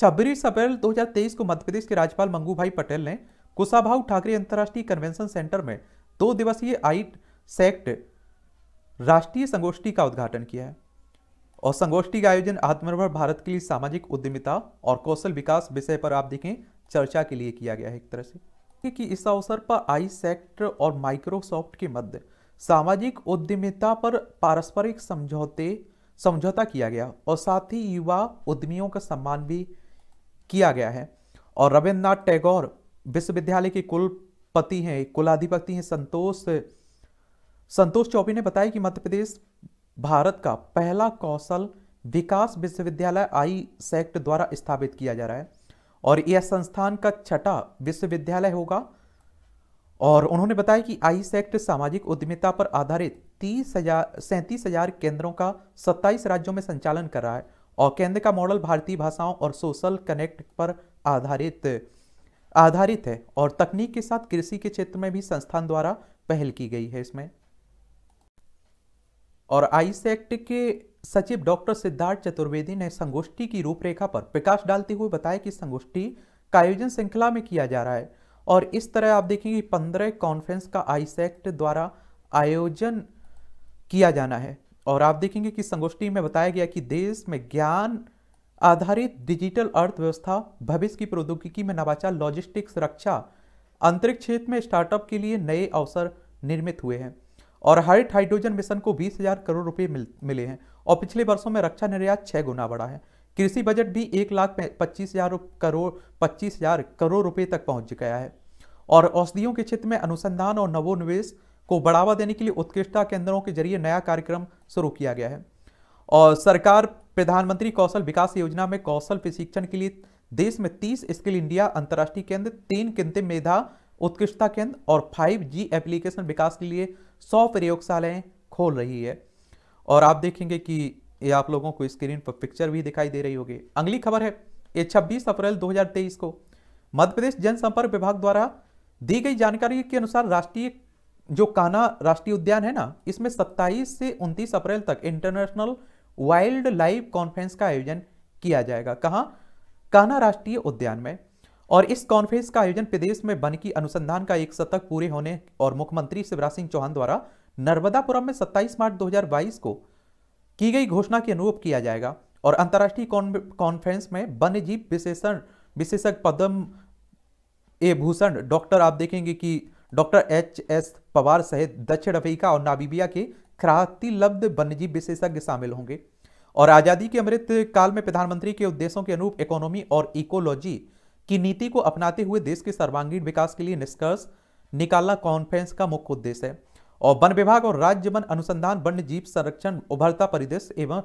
छब्बीस अप्रैल 2023 को मध्य प्रदेश के राज्यपाल मंगू भाई पटेल ने कुशाभा ठाकरे अंतर्राष्ट्रीय कन्वेंशन सेंटर में दो दिवसीय आई सेक्ट राष्ट्रीय संगोष्ठी का उद्घाटन किया है और संगोष्ठी का आयोजन आत्मनिर्भर भारत के लिए सामाजिक उद्यमिता और कौशल विकास विषय पर आप देखें चर्चा के लिए किया गया है एक तरह से कि इस अवसर पर आई सेक्ट और माइक्रोसॉफ्ट के मध्य सामाजिक उद्यमिता पर पारस्परिक समझौते समझौता किया गया और साथ ही युवा उद्यमियों का सम्मान भी किया गया है और रविन्द्रनाथ टैगोर विश्वविद्यालय के कुलपति हैं कुलाधिपति हैं संतोष संतोष चौबी ने बताया कि मध्य प्रदेश भारत का पहला कौशल विकास विश्वविद्यालय आई सेक्ट द्वारा स्थापित किया जा रहा है और यह संस्थान का छठा विश्वविद्यालय होगा और उन्होंने बताया कि आई सेक्ट सामाजिक उद्यमिता पर आधारित तीस हजार सैंतीस हजार केंद्रों का सत्ताईस राज्यों में संचालन कर रहा है और केंद्र का मॉडल भारतीय भाषाओं और सोशल कनेक्ट पर आधारित आधारित है और तकनीक के साथ कृषि के क्षेत्र में भी संस्थान द्वारा पहल की गई है इसमें और आई सेक्ट के सचिव डॉक्टर सिद्धार्थ चतुर्वेदी ने संगोष्ठी की रूपरेखा पर प्रकाश डालते हुए बताया कि संगोष्ठी का आयोजन श्रृंखला में किया जा रहा है और इस तरह आप देखेंगे पंद्रह कॉन्फ्रेंस का आईसेक्ट द्वारा आयोजन किया जाना है और आप देखेंगे कि संगोष्ठी में बताया गया कि देश में ज्ञान आधारित डिजिटल अर्थव्यवस्था भविष्य की प्रौद्योगिकी में नवाचार लॉजिस्टिक्स सुरक्षा अंतरिक्ष क्षेत्र में स्टार्टअप के लिए नए अवसर निर्मित हुए हैं और हरित हाइड्रोजन मिशन को बीस हजार करोड़ रुपए मिल, मिले हैं और पिछले वर्षों में रक्षा निर्यात छः गुना बढ़ा है कृषि बजट भी एक लाख पच्चीस हजार करोड़ पच्चीस हजार करोड़ रुपए तक पहुंच गया है और औषधियों के क्षेत्र में अनुसंधान और नवोनिवेश को बढ़ावा देने के लिए उत्कृष्टता केंद्रों के जरिए नया कार्यक्रम शुरू किया गया है और सरकार प्रधानमंत्री कौशल विकास योजना में कौशल प्रशिक्षण के लिए देश में तीस स्किल इंडिया अंतर्राष्ट्रीय केंद्र तीन कृत्रिम मेधा उत्कृष्टता केंद्र और 5G एप्लीकेशन विकास के लिए सौ प्रयोगशालाएं खोल रही है और आप देखेंगे कि ये आप लोगों को स्क्रीन पर पिक्चर भी दिखाई दे रही होगी अगली खबर है ये 26 अप्रैल 2023 को मध्य प्रदेश जनसंपर्क विभाग द्वारा दी गई जानकारी के अनुसार राष्ट्रीय जो काना राष्ट्रीय उद्यान है ना इसमें 27 से 29 अप्रैल तक इंटरनेशनल वाइल्ड लाइफ कॉन्फ्रेंस का आयोजन किया जाएगा कहा काना राष्ट्रीय उद्यान में और इस कॉन्फ्रेंस का आयोजन प्रदेश में वन की अनुसंधान का एक शतक पूरे होने और मुख्यमंत्री शिवराज सिंह चौहान द्वारा नर्मदापुरम में सत्ताईस मार्च दो को की गई घोषणा के अनुरूप किया जाएगा और अंतर्राष्ट्रीय कॉन्फ्रेंस में वन्य जीव विशेषण विशेषज्ञ पदम ए भूषण डॉक्टर आप देखेंगे कि डॉक्टर एच एस पवार सहित दक्षिण अफ्रीका और नाबीबिया के ख्रातिलब्ध वन्यजीव विशेषज्ञ शामिल होंगे और आज़ादी के अमृत काल में प्रधानमंत्री के उद्देश्यों के अनुरूप इकोनॉमी और इकोलॉजी की नीति को अपनाते हुए देश के सर्वांगीण विकास के लिए निष्कर्ष निकालना कॉन्फ्रेंस का मुख्य उद्देश्य है और वन विभाग और राज्य वन अनुसंधान वन्य जीव संरक्षण उभरता परिदृश्य एवं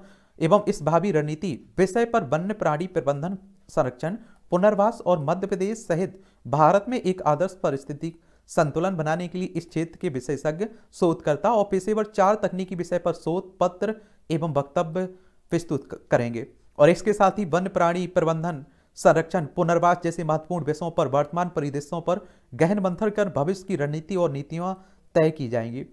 एवं इस भावी रणनीति विषय पर वन्य प्राणी प्रबंधन संरक्षण पुनर्वास और मध्य प्रदेश सहित भारत में एक आदर्श परिस्थिति संतुलन बनाने के लिए इस क्षेत्र के विशेषज्ञ शोधकर्ता और पेशेवर चार तकनीकी विषय पर शोध पत्र एवं वक्तव्य प्रस्तुत करेंगे और इसके साथ ही वन्य प्राणी प्रबंधन संरक्षण पुनर्वास जैसे महत्वपूर्ण विषयों पर वर्तमान परिदृश्यों पर गहन मंथन कर भविष्य की रणनीति और नीतियों तय की जाएंगी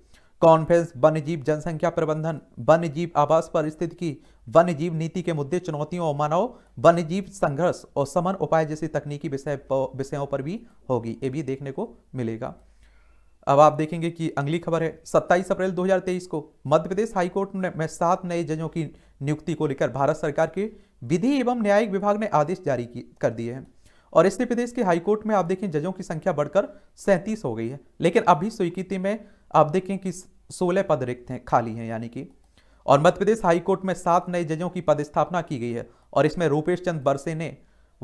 कॉन्फ्रेंस वन्यजीव जनसंख्या प्रबंधन वन्यजीव आवास पर स्थित की वन्यजीव नीति के मुद्दे चुनौतियों और मानव वन्यजीव संघर्ष और समन उपाय जैसी तकनीकी विषय विषयों पर भी होगी ये भी देखने को मिलेगा अब आप देखेंगे कि अगली खबर है 27 अप्रैल 2023 को मध्य प्रदेश हाईकोर्ट में सात नए जजों की नियुक्ति को लेकर भारत सरकार के विधि एवं न्यायिक विभाग ने आदेश जारी कर दिए हैं और इसलिए प्रदेश के हाईकोर्ट में आप देखें जजों की संख्या बढ़कर सैंतीस हो गई है लेकिन अभी स्वीकृति में आप देखें कि सोलह पद रिक्त हैं खाली हैं यानी कि और मध्य प्रदेश हाईकोर्ट में सात नए जजों की पदस्थापना की गई है और इसमें रूपेश चंद बरसे ने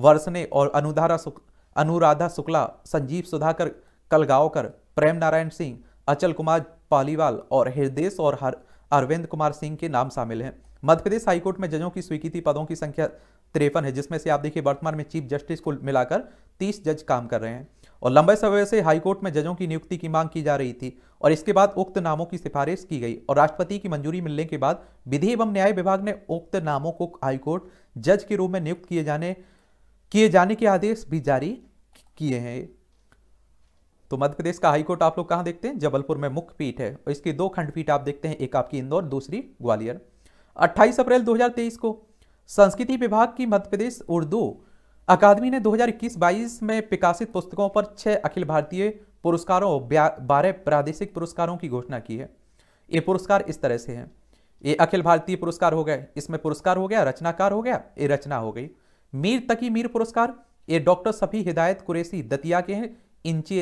वर्षने और अनुधारा सुक, अनुराधा शुक्ला संजीव सुधाकर कलगांवकर प्रेम नारायण सिंह अचल कुमार पालीवाल और हृदय और हर अरविंद कुमार सिंह के नाम शामिल हैं मध्यप्रदेश हाईकोर्ट में जजों की स्वीकृति पदों की संख्या तिरपन है जिसमें से आप देखिए वर्तमान में चीफ जस्टिस को मिलाकर तीस जज काम कर रहे हैं और लंबे समय से हाईकोर्ट में जजों की नियुक्ति की मांग की जा रही थी और इसके बाद उक्त नामों की सिफारिश की गई और राष्ट्रपति की मंजूरी मिलने के बाद विधि एवं न्याय विभाग ने उक्त नामों को हाईकोर्ट जज के रूप में नियुक्त किए जाने किए जाने के आदेश भी जारी किए हैं तो मध्य प्रदेश का हाईकोर्ट आप लोग कहाँ देखते हैं जबलपुर में मुख्य पीठ है और इसकी दो खंडपीठ आप देखते हैं एक आपकी इंदौर दूसरी ग्वालियर 28 अप्रैल 2023 को संस्कृति विभाग की मध्य प्रदेश उर्दू अकादमी ने 2021-22 में प्रकाशित पुस्तकों पर छह अखिल भारतीय पुरस्कारों बारह प्रादेशिक पुरस्कारों की घोषणा की है ये पुरस्कार इस तरह से हैं ये अखिल भारतीय पुरस्कार हो गए इसमें पुरस्कार हो गया रचनाकार हो गया ये रचना हो गई मीर तकी मीर पुरस्कार ये डॉक्टर सफी हिदायत कुरेसी दतिया के हैं इंची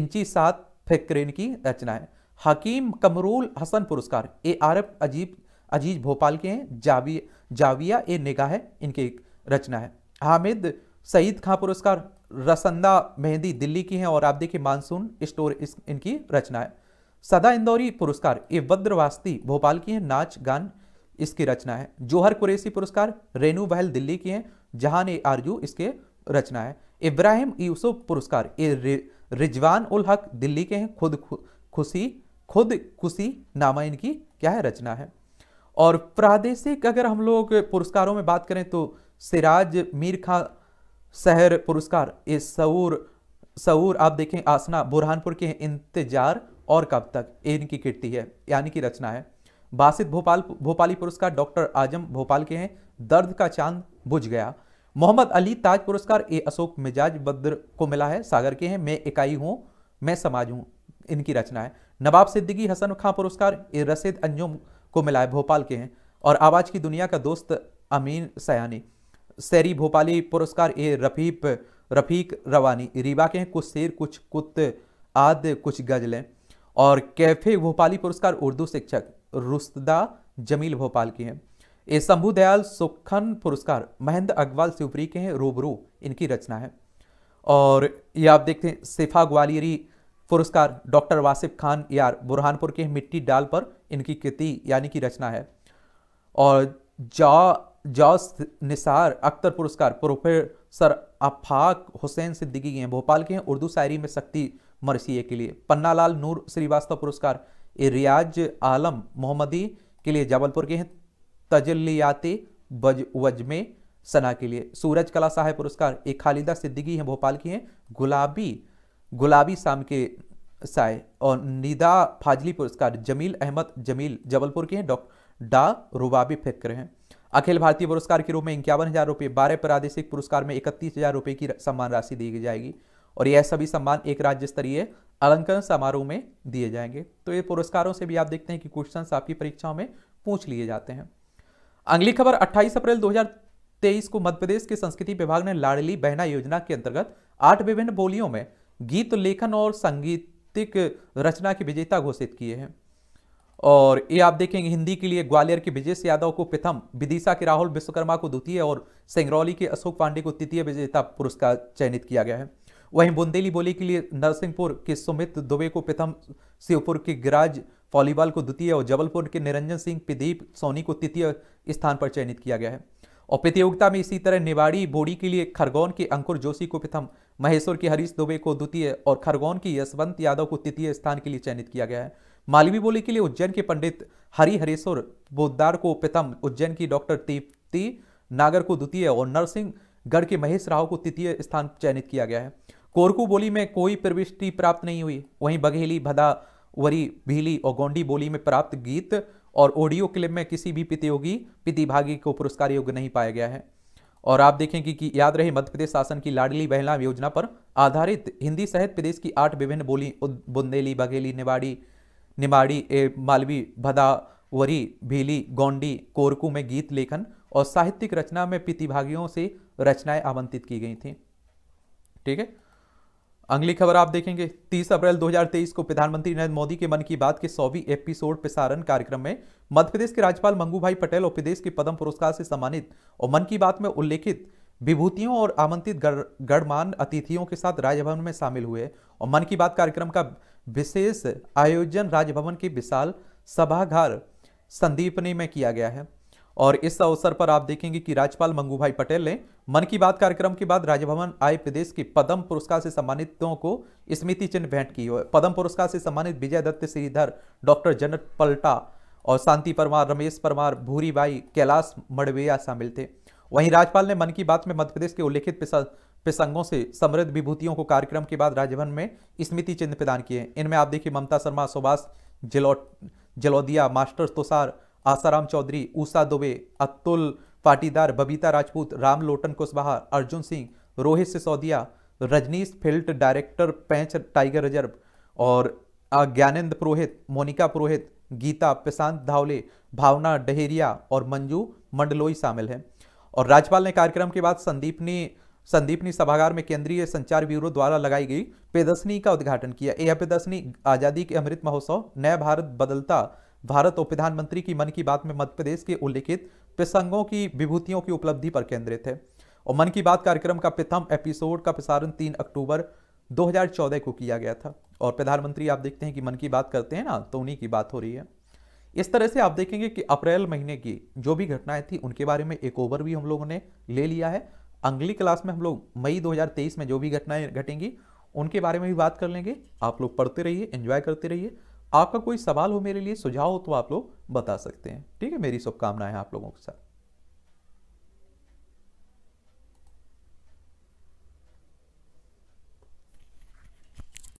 इंची सात फिक्रिन की रचना है हकीम कमरूल हसन पुरस्कार ये आरफ अजीब अजीज भोपाल के हैं जावी जाविया ए निगाह इनकी एक रचना है हामिद सईद खां पुरस्कार रसंदा मेहंदी दिल्ली की हैं और आप देखिए मानसून स्टोर इस इनकी रचना है सदा इंदौरी पुरस्कार ये वद्रवास्ती भोपाल की है नाच गान इसकी रचना है जोहर कुरेसी पुरस्कार रेनू बहल दिल्ली की हैं जहान ए आरजू इसके रचना है इब्राहिम यूसुफ पुरस्कार ये रिजवान उल हक दिल्ली के हैं खुद खुशी खुद खुशी नामा इनकी क्या है रचना है और प्रादेशिक अगर हम लोग पुरस्कारों में बात करें तो सिराज मीर खां शहर पुरस्कार ये सऊर सऊर आप देखें आसना बुरहानपुर के इंतजार और कब तक ये इनकी कीर्ति है यानी कि रचना है बासित भोपाल भोपाली पुरस्कार डॉक्टर आजम भोपाल के हैं दर्द का चांद बुझ गया मोहम्मद अली ताज पुरस्कार ए अशोक मिजाज बद्र को मिला है सागर के हैं मैं इकाई हूँ मैं समाज हूँ इनकी रचना है नवाब सिद्दीकी हसन खां पुरस्कार ए रसीद अंजुम को मिलाए भोपाल के हैं और आवाज़ की दुनिया का दोस्त अमीन सयानी सैरी भोपाली पुरस्कार ए रफीप रफीक रवानी रीवा के हैं कुछ शेर कुछ कुत आदि कुछ गजलें और कैफे भोपाली पुरस्कार उर्दू शिक्षक रुस्तदा जमील भोपाल के हैं ए शंभु दयाल सुखन पुरस्कार महेंद्र अग्रवाल शिवपुरी के हैं रूबरू इनकी रचना है और ये आप देखते हैं सिफा ग्वालियरी पुरस्कार डॉक्टर वासिफ खान यार बुरहानपुर के मिट्टी डाल पर इनकी कृति यानी कि रचना है और जा जॉस निसार अख्तर पुरस्कार प्रोफेसर अफाक हुसैन सिद्दीकी हैं भोपाल के हैं उर्दू शायरी में शक्ति मरसिए के लिए पन्नालाल नूर श्रीवास्तव पुरस्कार ए रियाज आलम मोहम्मदी के लिए जबलपुर के हैं तजलियाती बज वजमे सना के लिए सूरज कला साहेब पुरस्कार ए खालिदा सिद्दीकी हैं भोपाल की हैं गुलाबी गुलाबी शाम के साय और निदा फाजली पुरस्कार जमील अहमद जमील जबलपुर के हैं डॉक्टर डा रुबाबी फिक्र हैं अखिल भारतीय पुरस्कार के रूप में इक्यावन हज़ार रुपये बारह प्रादेशिक पुरस्कार में इकतीस हज़ार रुपये की सम्मान राशि दी जाएगी और यह सभी सम्मान एक राज्य स्तरीय अलंकरण समारोह में दिए जाएंगे तो ये पुरस्कारों से भी आप देखते हैं कि क्वेश्चन आपकी परीक्षाओं में पूछ लिए जाते हैं अगली खबर 28 अप्रैल 2023 को मध्य प्रदेश के संस्कृति विभाग ने लाडली बहना योजना के अंतर्गत आठ विभिन्न बोलियों में गीत लेखन और संगीत साहित्यिक रचना के विजेता घोषित किए हैं और ये आप देखेंगे हिंदी के लिए ग्वालियर के विजेश यादव को प्रथम विदिशा के राहुल विश्वकर्मा को द्वितीय और सिंगरौली के अशोक पांडे को तृतीय विजेता पुरस्कार चयनित किया गया है वहीं बुंदेली बोली के लिए नरसिंहपुर के सुमित दुबे को प्रथम शिवपुर के गिराज फॉलीबॉल को द्वितीय और जबलपुर के निरंजन सिंह प्रदीप सोनी को तृतीय स्थान पर चयनित किया गया है और प्रतियोगिता में इसी तरह निवाड़ी बोड़ी के लिए खरगोन के अंकुर जोशी को प्रथम महेश्वर के हरीश दुबे को द्वितीय और खरगोन के यशवंत यादव को तृतीय स्थान के लिए चयनित किया गया है मालवी बोली के लिए उज्जैन के पंडित हरिहरेश्वर बोदार को प्रथम उज्जैन की डॉक्टर तीप्ति नागर को द्वितीय और नरसिंहगढ़ के महेश राव को तृतीय स्थान चयनित किया गया है कोरकू बोली में कोई प्रविष्टि प्राप्त नहीं हुई वहीं बघेली भदा वरी भीली और गोंडी बोली में प्राप्त गीत और ऑडियो क्लिप में किसी भी प्रतियोगी प्रतिभागी को पुरस्कार योग्य नहीं पाया गया है और आप देखें कि, कि याद रहे मध्य प्रदेश शासन की लाडली बहला योजना पर आधारित हिंदी सहित प्रदेश की आठ विभिन्न बोली बुंदेली बघेली निवाड़ी निमाड़ी ए, मालवी भदावरी भीली गोंडी कोरकू में गीत लेखन और साहित्यिक रचना में प्रतिभागियों से रचनाएं आमंत्रित की गई थी ठीक है अगली खबर आप देखेंगे 30 अप्रैल 2023 को प्रधानमंत्री नरेंद्र मोदी के मन की बात के सौवीं एपिसोड प्रसारण कार्यक्रम में मध्य प्रदेश के राज्यपाल मंगू भाई पटेल और प्रदेश के पद्म पुरस्कार से सम्मानित और मन की बात में उल्लेखित विभूतियों और आमंत्रित गणमान अतिथियों के साथ राजभवन में शामिल हुए और मन की बात कार्यक्रम का विशेष आयोजन राजभवन के विशाल सभागार संदीपनी में किया गया है और इस अवसर पर आप देखेंगे कि राज्यपाल मंगू भाई पटेल ने मन की बात कार्यक्रम के बाद राजभवन आए प्रदेश के पद्म पुरस्कार से सम्मानितों को स्मृति चिन्ह भेंट की पद्म पुरस्कार से सम्मानित विजय दत्त श्रीधर डॉक्टर जनक पलटा और शांति परमार रमेश परमार भूरी कैलाश मडवेया शामिल थे वहीं राज्यपाल ने मन की बात में मध्यप्रदेश के उल्लेखित प्रसंगों से समृद्ध विभूतियों को कार्यक्रम के बाद राजभवन में स्मृति चिन्ह प्रदान किए इनमें आप देखिए ममता शर्मा सुभाष जिलो Jalodiya master Tushar Asaram Chaudhary Usha Dubey Atul Patidar Babita Rajput Ram Lotan Kushwaha Arjun Singh Rohit Sisodia Rajnish field director Pench tiger reserve और ज्ञानेन्द्र पुरोहित मोनिका पुरोहित गीता प्रशांत धावले भावना डहेरिया और मंजू मंडलोई शामिल हैं और राज्यपाल ने कार्यक्रम के बाद संदीपनी संदीपनी सभागार में केंद्रीय संचार ब्यूरो द्वारा लगाई गई प्रदर्शनी का उद्घाटन किया यह प्रदर्शनी आज़ादी के अमृत महोत्सव नया भारत बदलता भारत और प्रधानमंत्री की मन की बात में मध्य प्रदेश के उल्लिखित प्रसंगों की विभूतियों की उपलब्धि पर केंद्रित है और मन की बात कार्यक्रम का प्रथम एपिसोड का प्रसारण तीन अक्टूबर 2014 को किया गया था और प्रधानमंत्री आप देखते हैं कि मन की बात करते हैं ना तो उन्हीं की बात हो रही है इस तरह से आप देखेंगे कि अप्रैल महीने की जो भी घटनाएं थी उनके बारे में एक ओवर भी हम लोगों ने ले लिया है अगली क्लास में हम लोग मई 2023 में जो भी घटनाएं घटेंगी उनके बारे में भी बात कर लेंगे आप लोग पढ़ते रहिए एंजॉय करते रहिए आपका कोई सवाल हो मेरे लिए सुझाव हो तो आप लोग बता सकते हैं ठीक है मेरी शुभकामनाएं आप लोगों के साथ